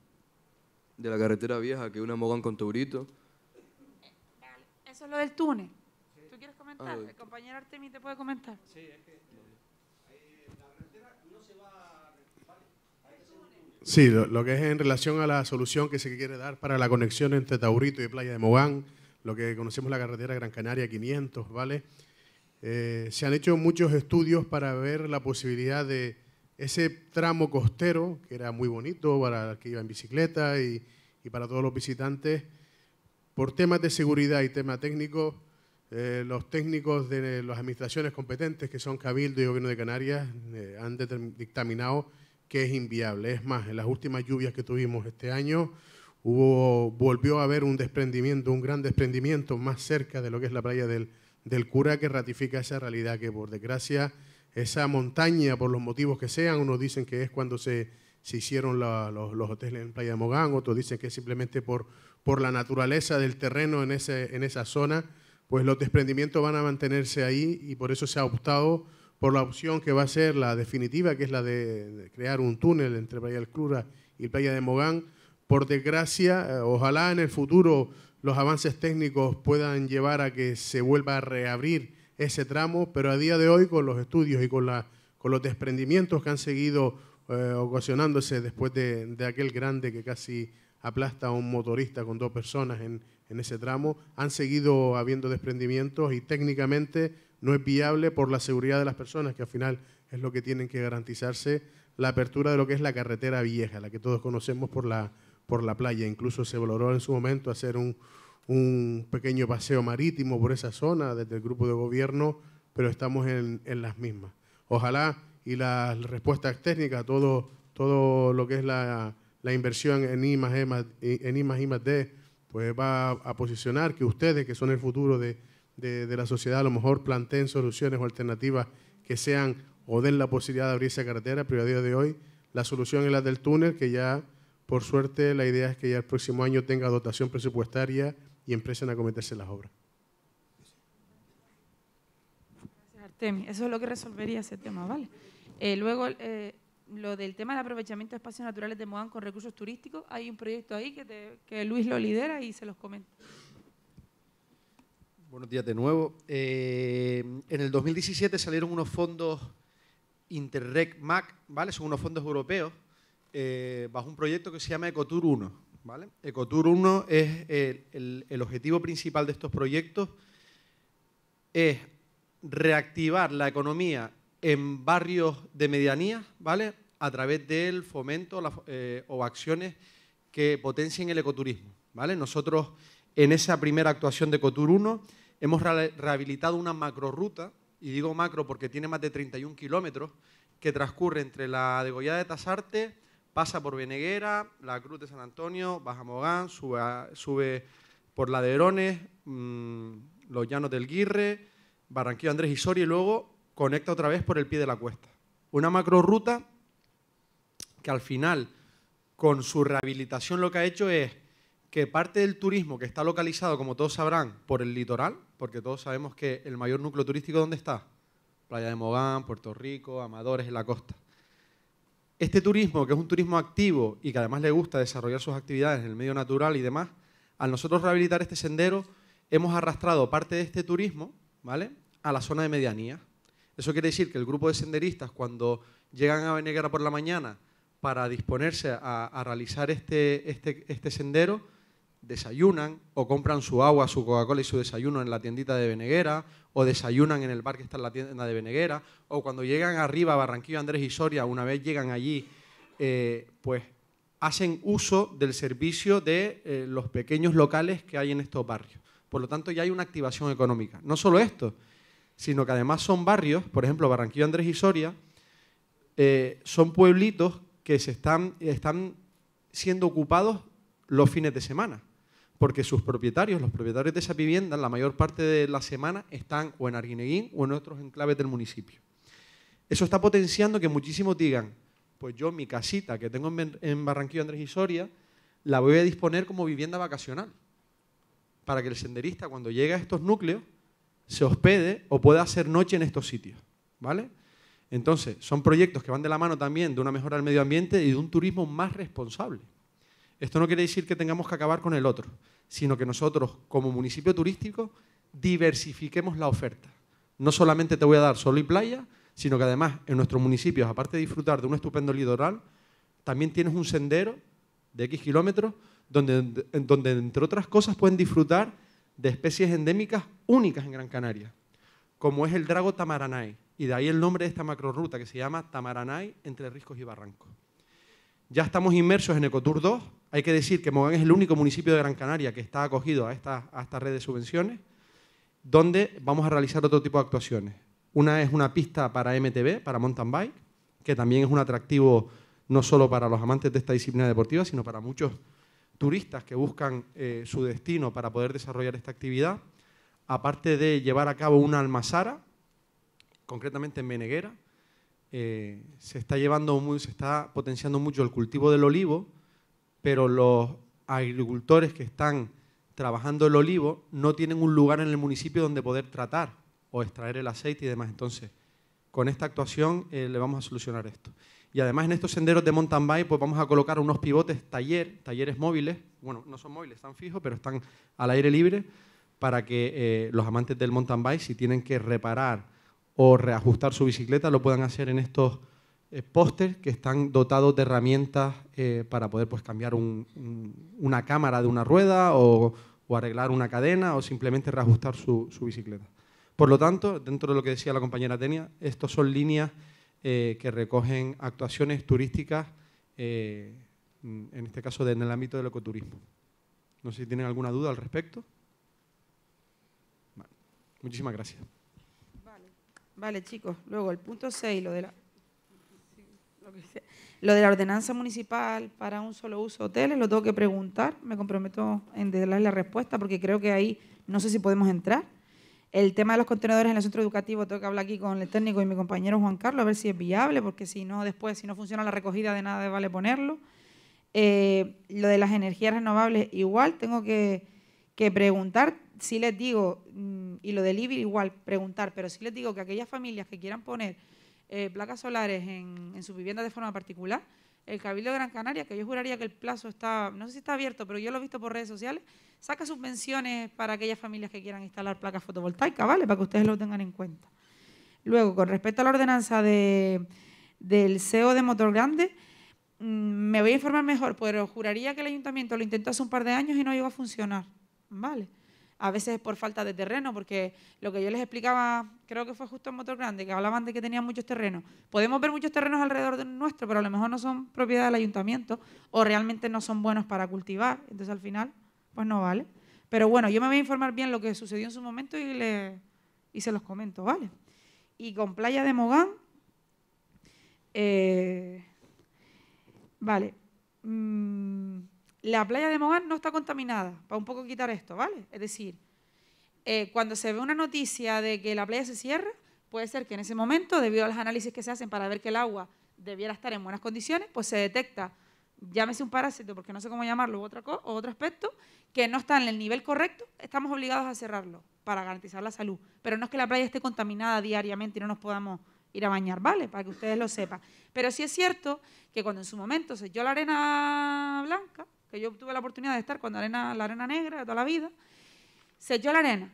de la carretera vieja, que una Mogán con Taurito lo del túnel. ¿Tú quieres comentar? Ah, el compañero Artemi te puede comentar. Sí, lo, que es en relación a la solución que se quiere dar para la conexión entre Taurito y Playa de Mogán, lo que conocemos la carretera Gran Canaria 500, ¿vale? Eh, se han hecho muchos estudios para ver la posibilidad de ese tramo costero, que era muy bonito para el que iba en bicicleta y para todos los visitantes, por temas de seguridad y tema técnico, eh, los técnicos de las administraciones competentes, que son Cabildo y Gobierno de Canarias, eh, han dictaminado que es inviable. Es más, en las últimas lluvias que tuvimos este año, volvió a haber un desprendimiento, un gran desprendimiento más cerca de lo que es la playa del, del cura que ratifica esa realidad, que por desgracia esa montaña, por los motivos que sean, unos dicen que es cuando se, hicieron los, los, hoteles en Playa de Mogán, otros dicen que es simplemente por por la naturaleza del terreno en, ese, en esa zona, pues los desprendimientos van a mantenerse ahí y por eso se ha optado por la opción que va a ser la definitiva, que es la de crear un túnel entre Playa del Cura y Playa de Mogán. Por desgracia, eh, ojalá en el futuro los avances técnicos puedan llevar a que se vuelva a reabrir ese tramo, pero a día de hoy con los estudios y con, la, con los desprendimientos que han seguido eh, ocasionándose después de, de, aquel grande que casi aplasta a un motorista con dos personas en, ese tramo. Han seguido habiendo desprendimientos y técnicamente no es viable por la seguridad de las personas, que al final es lo que tienen que garantizarse, la apertura de lo que es la carretera vieja, la que todos conocemos por la, por la playa. Incluso se valoró en su momento hacer un, pequeño paseo marítimo por esa zona desde el grupo de gobierno, pero estamos en, las mismas. Ojalá y las respuestas técnicas, todo, todo lo que es la, la inversión en I, e en I +D, pues va a posicionar que ustedes, que son el futuro de, la sociedad, a lo mejor planteen soluciones o alternativas que sean o den la posibilidad de abrir esa carretera, pero a día de hoy la solución es la del túnel, que ya, por suerte, la idea es que ya el próximo año tenga dotación presupuestaria y empiecen a cometerse las obras. Gracias, Artemis. Eso es lo que resolvería ese tema, ¿vale? Eh, luego, eh, lo del tema del aprovechamiento de espacios naturales de Moán con recursos turísticos, hay un proyecto ahí que, Luis lo lidera y se los comento. Buenos días de nuevo. Eh, en el 2017 salieron unos fondos Interreg MAC, ¿vale? Son unos fondos europeos eh, bajo un proyecto que se llama Ecotur 1, ¿vale? Ecotour 1 es el, el objetivo principal de estos proyectos es reactivar la economía en barrios de medianía, ¿vale? A través del fomento eh, o acciones que potencien el ecoturismo, ¿vale? Nosotros en esa primera actuación de Ecotur 1 hemos rehabilitado una ruta, y digo macro porque tiene más de 31 kilómetros, que transcurre entre la degollada de Tasarte, pasa por Beneguera, la Cruz de San Antonio, Baja Mogán, sube, por Laderones, mm, los Llanos del Guirre, Barranquillo Andrés y y luego conecta otra vez por el pie de la cuesta. Una macro que al final, con su rehabilitación, lo que ha hecho es que parte del turismo que está localizado, como todos sabrán, por el litoral, porque todos sabemos que el mayor núcleo turístico, ¿dónde está? Playa de Mogán, Puerto Rico, Amadores, en la costa. Este turismo, que es un turismo activo y que además le gusta desarrollar sus actividades en el medio natural y demás, al nosotros rehabilitar este sendero, hemos arrastrado parte de este turismo ¿vale? a la zona de medianía. Eso quiere decir que el grupo de senderistas, cuando llegan a Veneguera por la mañana para disponerse a, realizar este, este, este, sendero, desayunan o compran su agua, su Coca-Cola y su desayuno en la tiendita de Beneguera, o desayunan en el bar que está en la tienda de Beneguera, o cuando llegan arriba a Barranquillo, Andrés y Soria, una vez llegan allí, eh, pues hacen uso del servicio de eh, los pequeños locales que hay en estos barrios. Por lo tanto, ya hay una activación económica. No solo esto, sino que además son barrios, por ejemplo, Barranquillo, Andrés y Soria, eh, son pueblitos que se están, están siendo ocupados los fines de semana, porque sus propietarios, los propietarios de esa vivienda, la mayor parte de la semana están o en Arguineguín o en otros enclaves del municipio. Eso está potenciando que muchísimos digan, pues yo mi casita que tengo en Barranquillo, Andrés y Soria, la voy a disponer como vivienda vacacional, para que el senderista cuando llegue a estos núcleos se hospede o pueda hacer noche en estos sitios, ¿vale? Entonces, son proyectos que van de la mano también de una mejora del medio ambiente y de un turismo más responsable. Esto no quiere decir que tengamos que acabar con el otro, sino que nosotros, como municipio turístico, diversifiquemos la oferta. No solamente te voy a dar solo y playa, sino que además en nuestros municipios, aparte de disfrutar de un estupendo litoral, también tienes un sendero de X kilómetros donde, donde entre otras cosas, pueden disfrutar de especies endémicas únicas en Gran Canaria, como es el drago tamaranay, y de ahí el nombre de esta macroruta que se llama Tamaranay entre riscos y barrancos. Ya estamos inmersos en Ecotour 2, hay que decir que Mogán es el único municipio de Gran Canaria que está acogido a esta, red de subvenciones, donde vamos a realizar otro tipo de actuaciones. Una es una pista para MTB, para mountain bike, que también es un atractivo no solo para los amantes de esta disciplina deportiva, sino para muchos turistas que buscan eh, su destino para poder desarrollar esta actividad, aparte de llevar a cabo una almazara, concretamente en Meneguera, eh, se está llevando muy, se está potenciando mucho el cultivo del olivo, pero los agricultores que están trabajando el olivo no tienen un lugar en el municipio donde poder tratar o extraer el aceite y demás. Entonces, con esta actuación eh, le vamos a solucionar esto. Y además en estos senderos de mountain bike pues vamos a colocar unos pivotes taller, talleres móviles, bueno, no son móviles, están fijos, pero están al aire libre, para que eh, los amantes del mountain bike, si tienen que reparar o reajustar su bicicleta, lo puedan hacer en estos eh, que están dotados de herramientas eh, para poder pues, cambiar una cámara de una rueda o, arreglar una cadena o simplemente reajustar su, bicicleta. Por lo tanto, dentro de lo que decía la compañera Tenia, estos son líneas eh, que recogen actuaciones turísticas, eh, mm, en este caso en el ámbito del ecoturismo. No sé si tienen alguna duda al respecto. Muchísimas gracias. Vale. chicos. Luego, el punto 6, lo de la lo de la ordenanza municipal para un solo uso de hoteles, lo tengo que preguntar, me comprometo en darles la respuesta porque creo que ahí no sé si podemos entrar. El tema de los contenedores en el centro educativo, tengo que hablar aquí con el técnico y mi compañero Juan Carlos a ver si es viable, porque si no, después, si no funciona la recogida, de nada vale ponerlo. Eh, lo de las energías renovables, igual tengo que, preguntar, si les digo, mm, y lo del IBI igual, preguntar, pero si les digo que aquellas familias que quieran poner eh, placas solares en, en su vivienda de forma particular, el Cabildo de Gran Canaria, que yo juraría que el plazo está, no sé si está abierto, pero yo lo he visto por redes sociales, saca subvenciones para aquellas familias que quieran instalar placas fotovoltaicas, ¿vale? Para que ustedes lo tengan en cuenta. Luego, con respecto a la ordenanza del CEO de Motor Grande, mm, me voy a informar mejor, pero juraría que el ayuntamiento lo intentó hace un par de años y no llegó a funcionar, ¿vale? a veces es por falta de terreno, porque lo que yo les explicaba, creo que fue justo en Motor Grande, que hablaban de que tenían muchos terrenos. Podemos ver muchos terrenos alrededor de nuestro, pero a lo mejor no son propiedad del ayuntamiento o realmente no son buenos para cultivar. Entonces al final, pues no vale. Pero bueno, yo me voy a informar bien lo que sucedió en su momento y, le, se los comento, ¿vale? Y con Playa de Mogán, eh, vale. Mm, la playa de Mogán no está contaminada, para un poco quitar esto, ¿vale? Es decir, eh, cuando se ve una noticia de que la playa se cierra, puede ser que en ese momento, debido a los análisis que se hacen para ver que el agua debiera estar en buenas condiciones, pues se detecta, llámese un parásito, porque no sé cómo llamarlo, otra otro aspecto, que no está en el nivel correcto, estamos obligados a cerrarlo para garantizar la salud. Pero no es que la playa esté contaminada diariamente y no nos podamos ir a bañar, ¿vale? Para que ustedes lo sepan. Pero sí es cierto que cuando en su momento se echó la arena blanca, que yo tuve la oportunidad de estar con la arena, la arena negra de toda la vida, se echó la arena,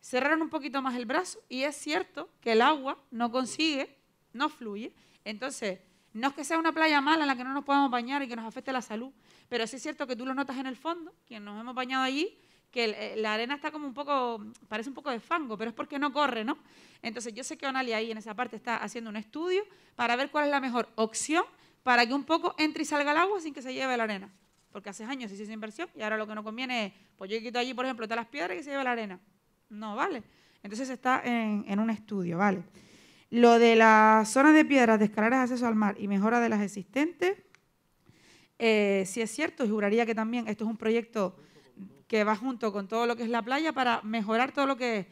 cerraron un poquito más el brazo y es cierto que el agua no consigue, no fluye. Entonces, no es que sea una playa mala en la que no nos podamos bañar y que nos afecte la salud, pero sí es cierto que tú lo notas en el fondo, quien nos hemos bañado allí, que eh, la arena está como un poco, parece un poco de fango, pero es porque no corre, ¿no? Entonces yo sé que Onali ahí en esa parte está haciendo un estudio para ver cuál es la mejor opción para que un poco entre y salga el agua sin que se lleve la arena porque hace años hice esa inversión y ahora lo que no conviene es, pues yo quito allí, por ejemplo, todas las piedras y se lleva la arena. No, vale. Entonces está en, un estudio, vale. Lo de las zonas de piedras de escaleras de acceso al mar y mejora de las existentes, eh, sí es cierto, y juraría que también esto es un proyecto que va junto con todo lo que es la playa para mejorar todo lo que es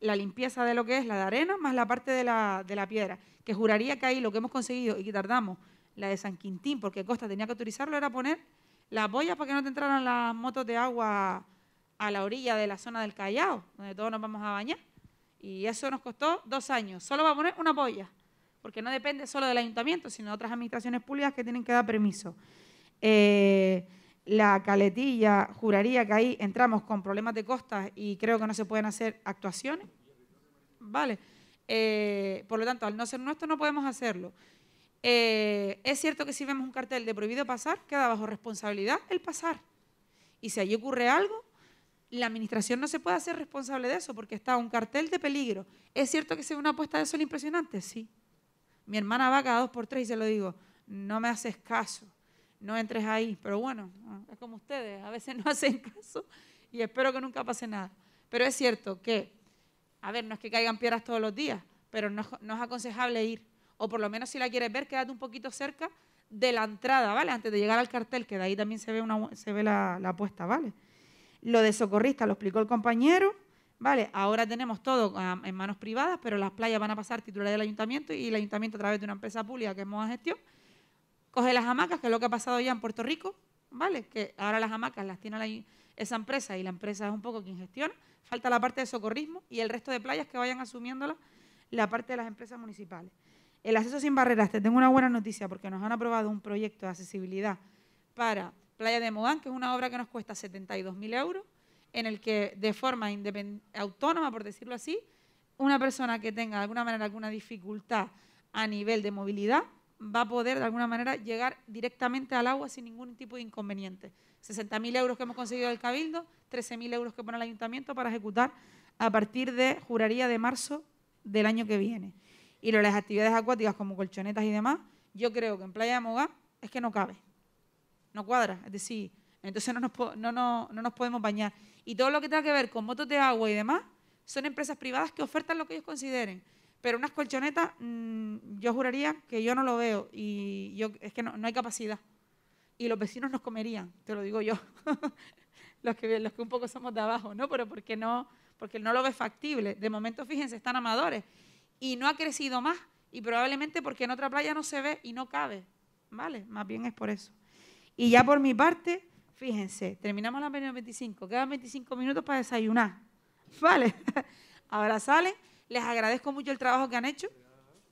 la limpieza de lo que es la de arena más la parte de la, de la piedra, que juraría que ahí lo que hemos conseguido y que tardamos, la de San Quintín, porque Costa tenía que autorizarlo, era poner las boyas para que no te entraran las motos de agua a la orilla de la zona del Callao, donde todos nos vamos a bañar. Y eso nos costó dos años, solo va a poner una boya, porque no depende solo del ayuntamiento, sino de otras administraciones públicas que tienen que dar permiso. Eh, la caletilla, juraría que ahí entramos con problemas de costas y creo que no se pueden hacer actuaciones. Vale. Eh, por lo tanto, al no ser nuestro no podemos hacerlo. Eh, es cierto que si vemos un cartel de prohibido pasar, queda bajo responsabilidad el pasar. Y si allí ocurre algo, la administración no se puede hacer responsable de eso porque está un cartel de peligro. ¿Es cierto que se ve una apuesta de sol impresionante? Sí. Mi hermana va cada dos por tres y se lo digo, no me haces caso, no entres ahí. Pero bueno, ah, es como ustedes, a veces no hacen caso y espero que nunca pase nada. Pero es cierto que, a ver, no es que caigan piedras todos los días, pero no, no es aconsejable ir o por lo menos si la quieres ver, quédate un poquito cerca de la entrada, ¿vale? Antes de llegar al cartel, que de ahí también se ve, una, se ve la, apuesta, ¿vale? Lo de socorrista lo explicó el compañero, ¿vale? Ahora tenemos todo um, en manos privadas, pero las playas van a pasar titulares del ayuntamiento y el ayuntamiento a través de una empresa pública que es Moda Gestión, coge las hamacas, que es lo que ha pasado ya en Puerto Rico, ¿vale? Que ahora las hamacas las tiene esa empresa y la empresa es un poco quien gestiona. Falta la parte de socorrismo y el resto de playas que vayan asumiéndola la parte de las empresas municipales. El acceso sin barreras, te tengo una buena noticia porque nos han aprobado un proyecto de accesibilidad para Playa de Mogán, que es una obra que nos cuesta 72.000 euros, en el que de forma autónoma, por decirlo así, una persona que tenga de alguna manera alguna dificultad a nivel de movilidad va a poder de alguna manera llegar directamente al agua sin ningún tipo de inconveniente. 60.000 euros que hemos conseguido del Cabildo, 13.000 euros que pone el Ayuntamiento para ejecutar a partir de, juraría, de marzo del año que viene y las actividades acuáticas como colchonetas y demás, yo creo que en Playa de Mogá es que no cabe, no cuadra, es decir, entonces no nos, no, no, nos podemos bañar. Y todo lo que tenga que ver con motos de agua y demás, son empresas privadas que ofertan lo que ellos consideren. Pero unas colchonetas, mm, yo juraría que yo no lo veo y yo, es que no, hay capacidad. Y los vecinos nos comerían, te lo digo yo, los, que, los que un poco somos de abajo, ¿no? Pero porque no, porque no lo ve factible. De momento, fíjense, están amadores y no ha crecido más y probablemente porque en otra playa no se ve y no cabe, ¿vale? Más bien es por eso. Y ya por mi parte, fíjense, terminamos la pena 25, quedan 25 minutos para desayunar, ¿vale? Ahora salen, les agradezco mucho el trabajo que han hecho,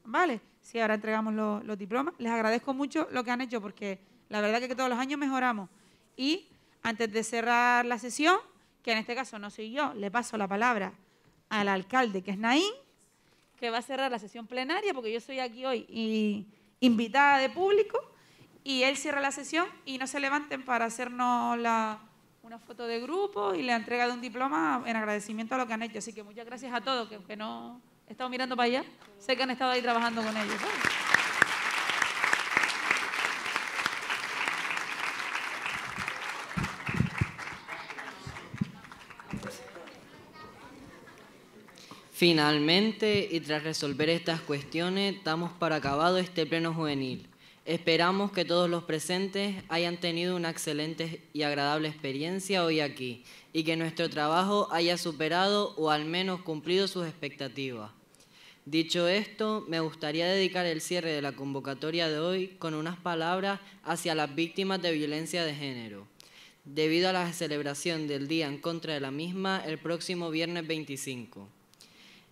¿vale? Sí, ahora entregamos los diplomas, les agradezco mucho lo que han hecho porque la verdad es que todos los años mejoramos. Y antes de cerrar la sesión, que en este caso no soy yo, le paso la palabra al alcalde, que es Naín, que va a cerrar la sesión plenaria, porque yo soy aquí hoy y invitada de público, y él cierra la sesión y no se levanten para hacernos la, una foto de grupo y la entrega de un diploma en agradecimiento a lo que han hecho. Así que muchas gracias a todos, que aunque no he estado mirando para allá, sé que han estado ahí trabajando con ellos. Finalmente, y tras resolver estas cuestiones, damos para acabado este pleno juvenil. Esperamos que todos los presentes hayan tenido una excelente y agradable experiencia hoy aquí y que nuestro trabajo haya superado o al menos cumplido sus expectativas. Dicho esto, me gustaría dedicar el cierre de la convocatoria de hoy con unas palabras hacia las víctimas de violencia de género. Debido a la celebración del Día en contra de la misma el próximo viernes 25.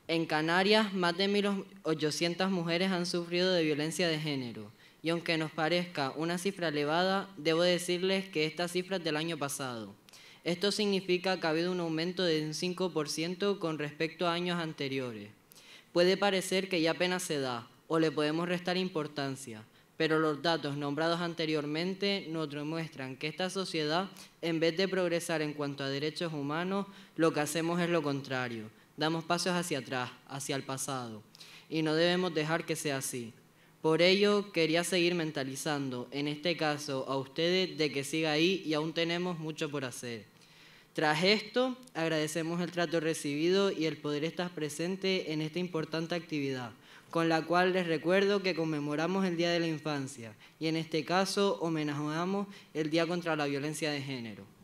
En Canarias, más de 1.800 mujeres han sufrido de violencia de género. Y aunque nos parezca una cifra elevada, debo decirles que esta cifra es del año pasado. Esto significa que ha habido un aumento de un 5% con respecto a años anteriores. Puede parecer que ya apenas se da o le podemos restar importancia, pero los datos nombrados anteriormente nos demuestran que esta sociedad, en vez de progresar en cuanto a derechos humanos, lo que hacemos es lo contrario damos pasos hacia atrás, hacia el pasado, y no debemos dejar que sea así. Por ello, quería seguir mentalizando, en este caso, a ustedes de que siga ahí y aún tenemos mucho por hacer. Tras esto, agradecemos el trato recibido y el poder estar presente en esta importante actividad, con la cual les recuerdo que conmemoramos el Día de la Infancia y en este caso homenajeamos el Día contra la Violencia de Género.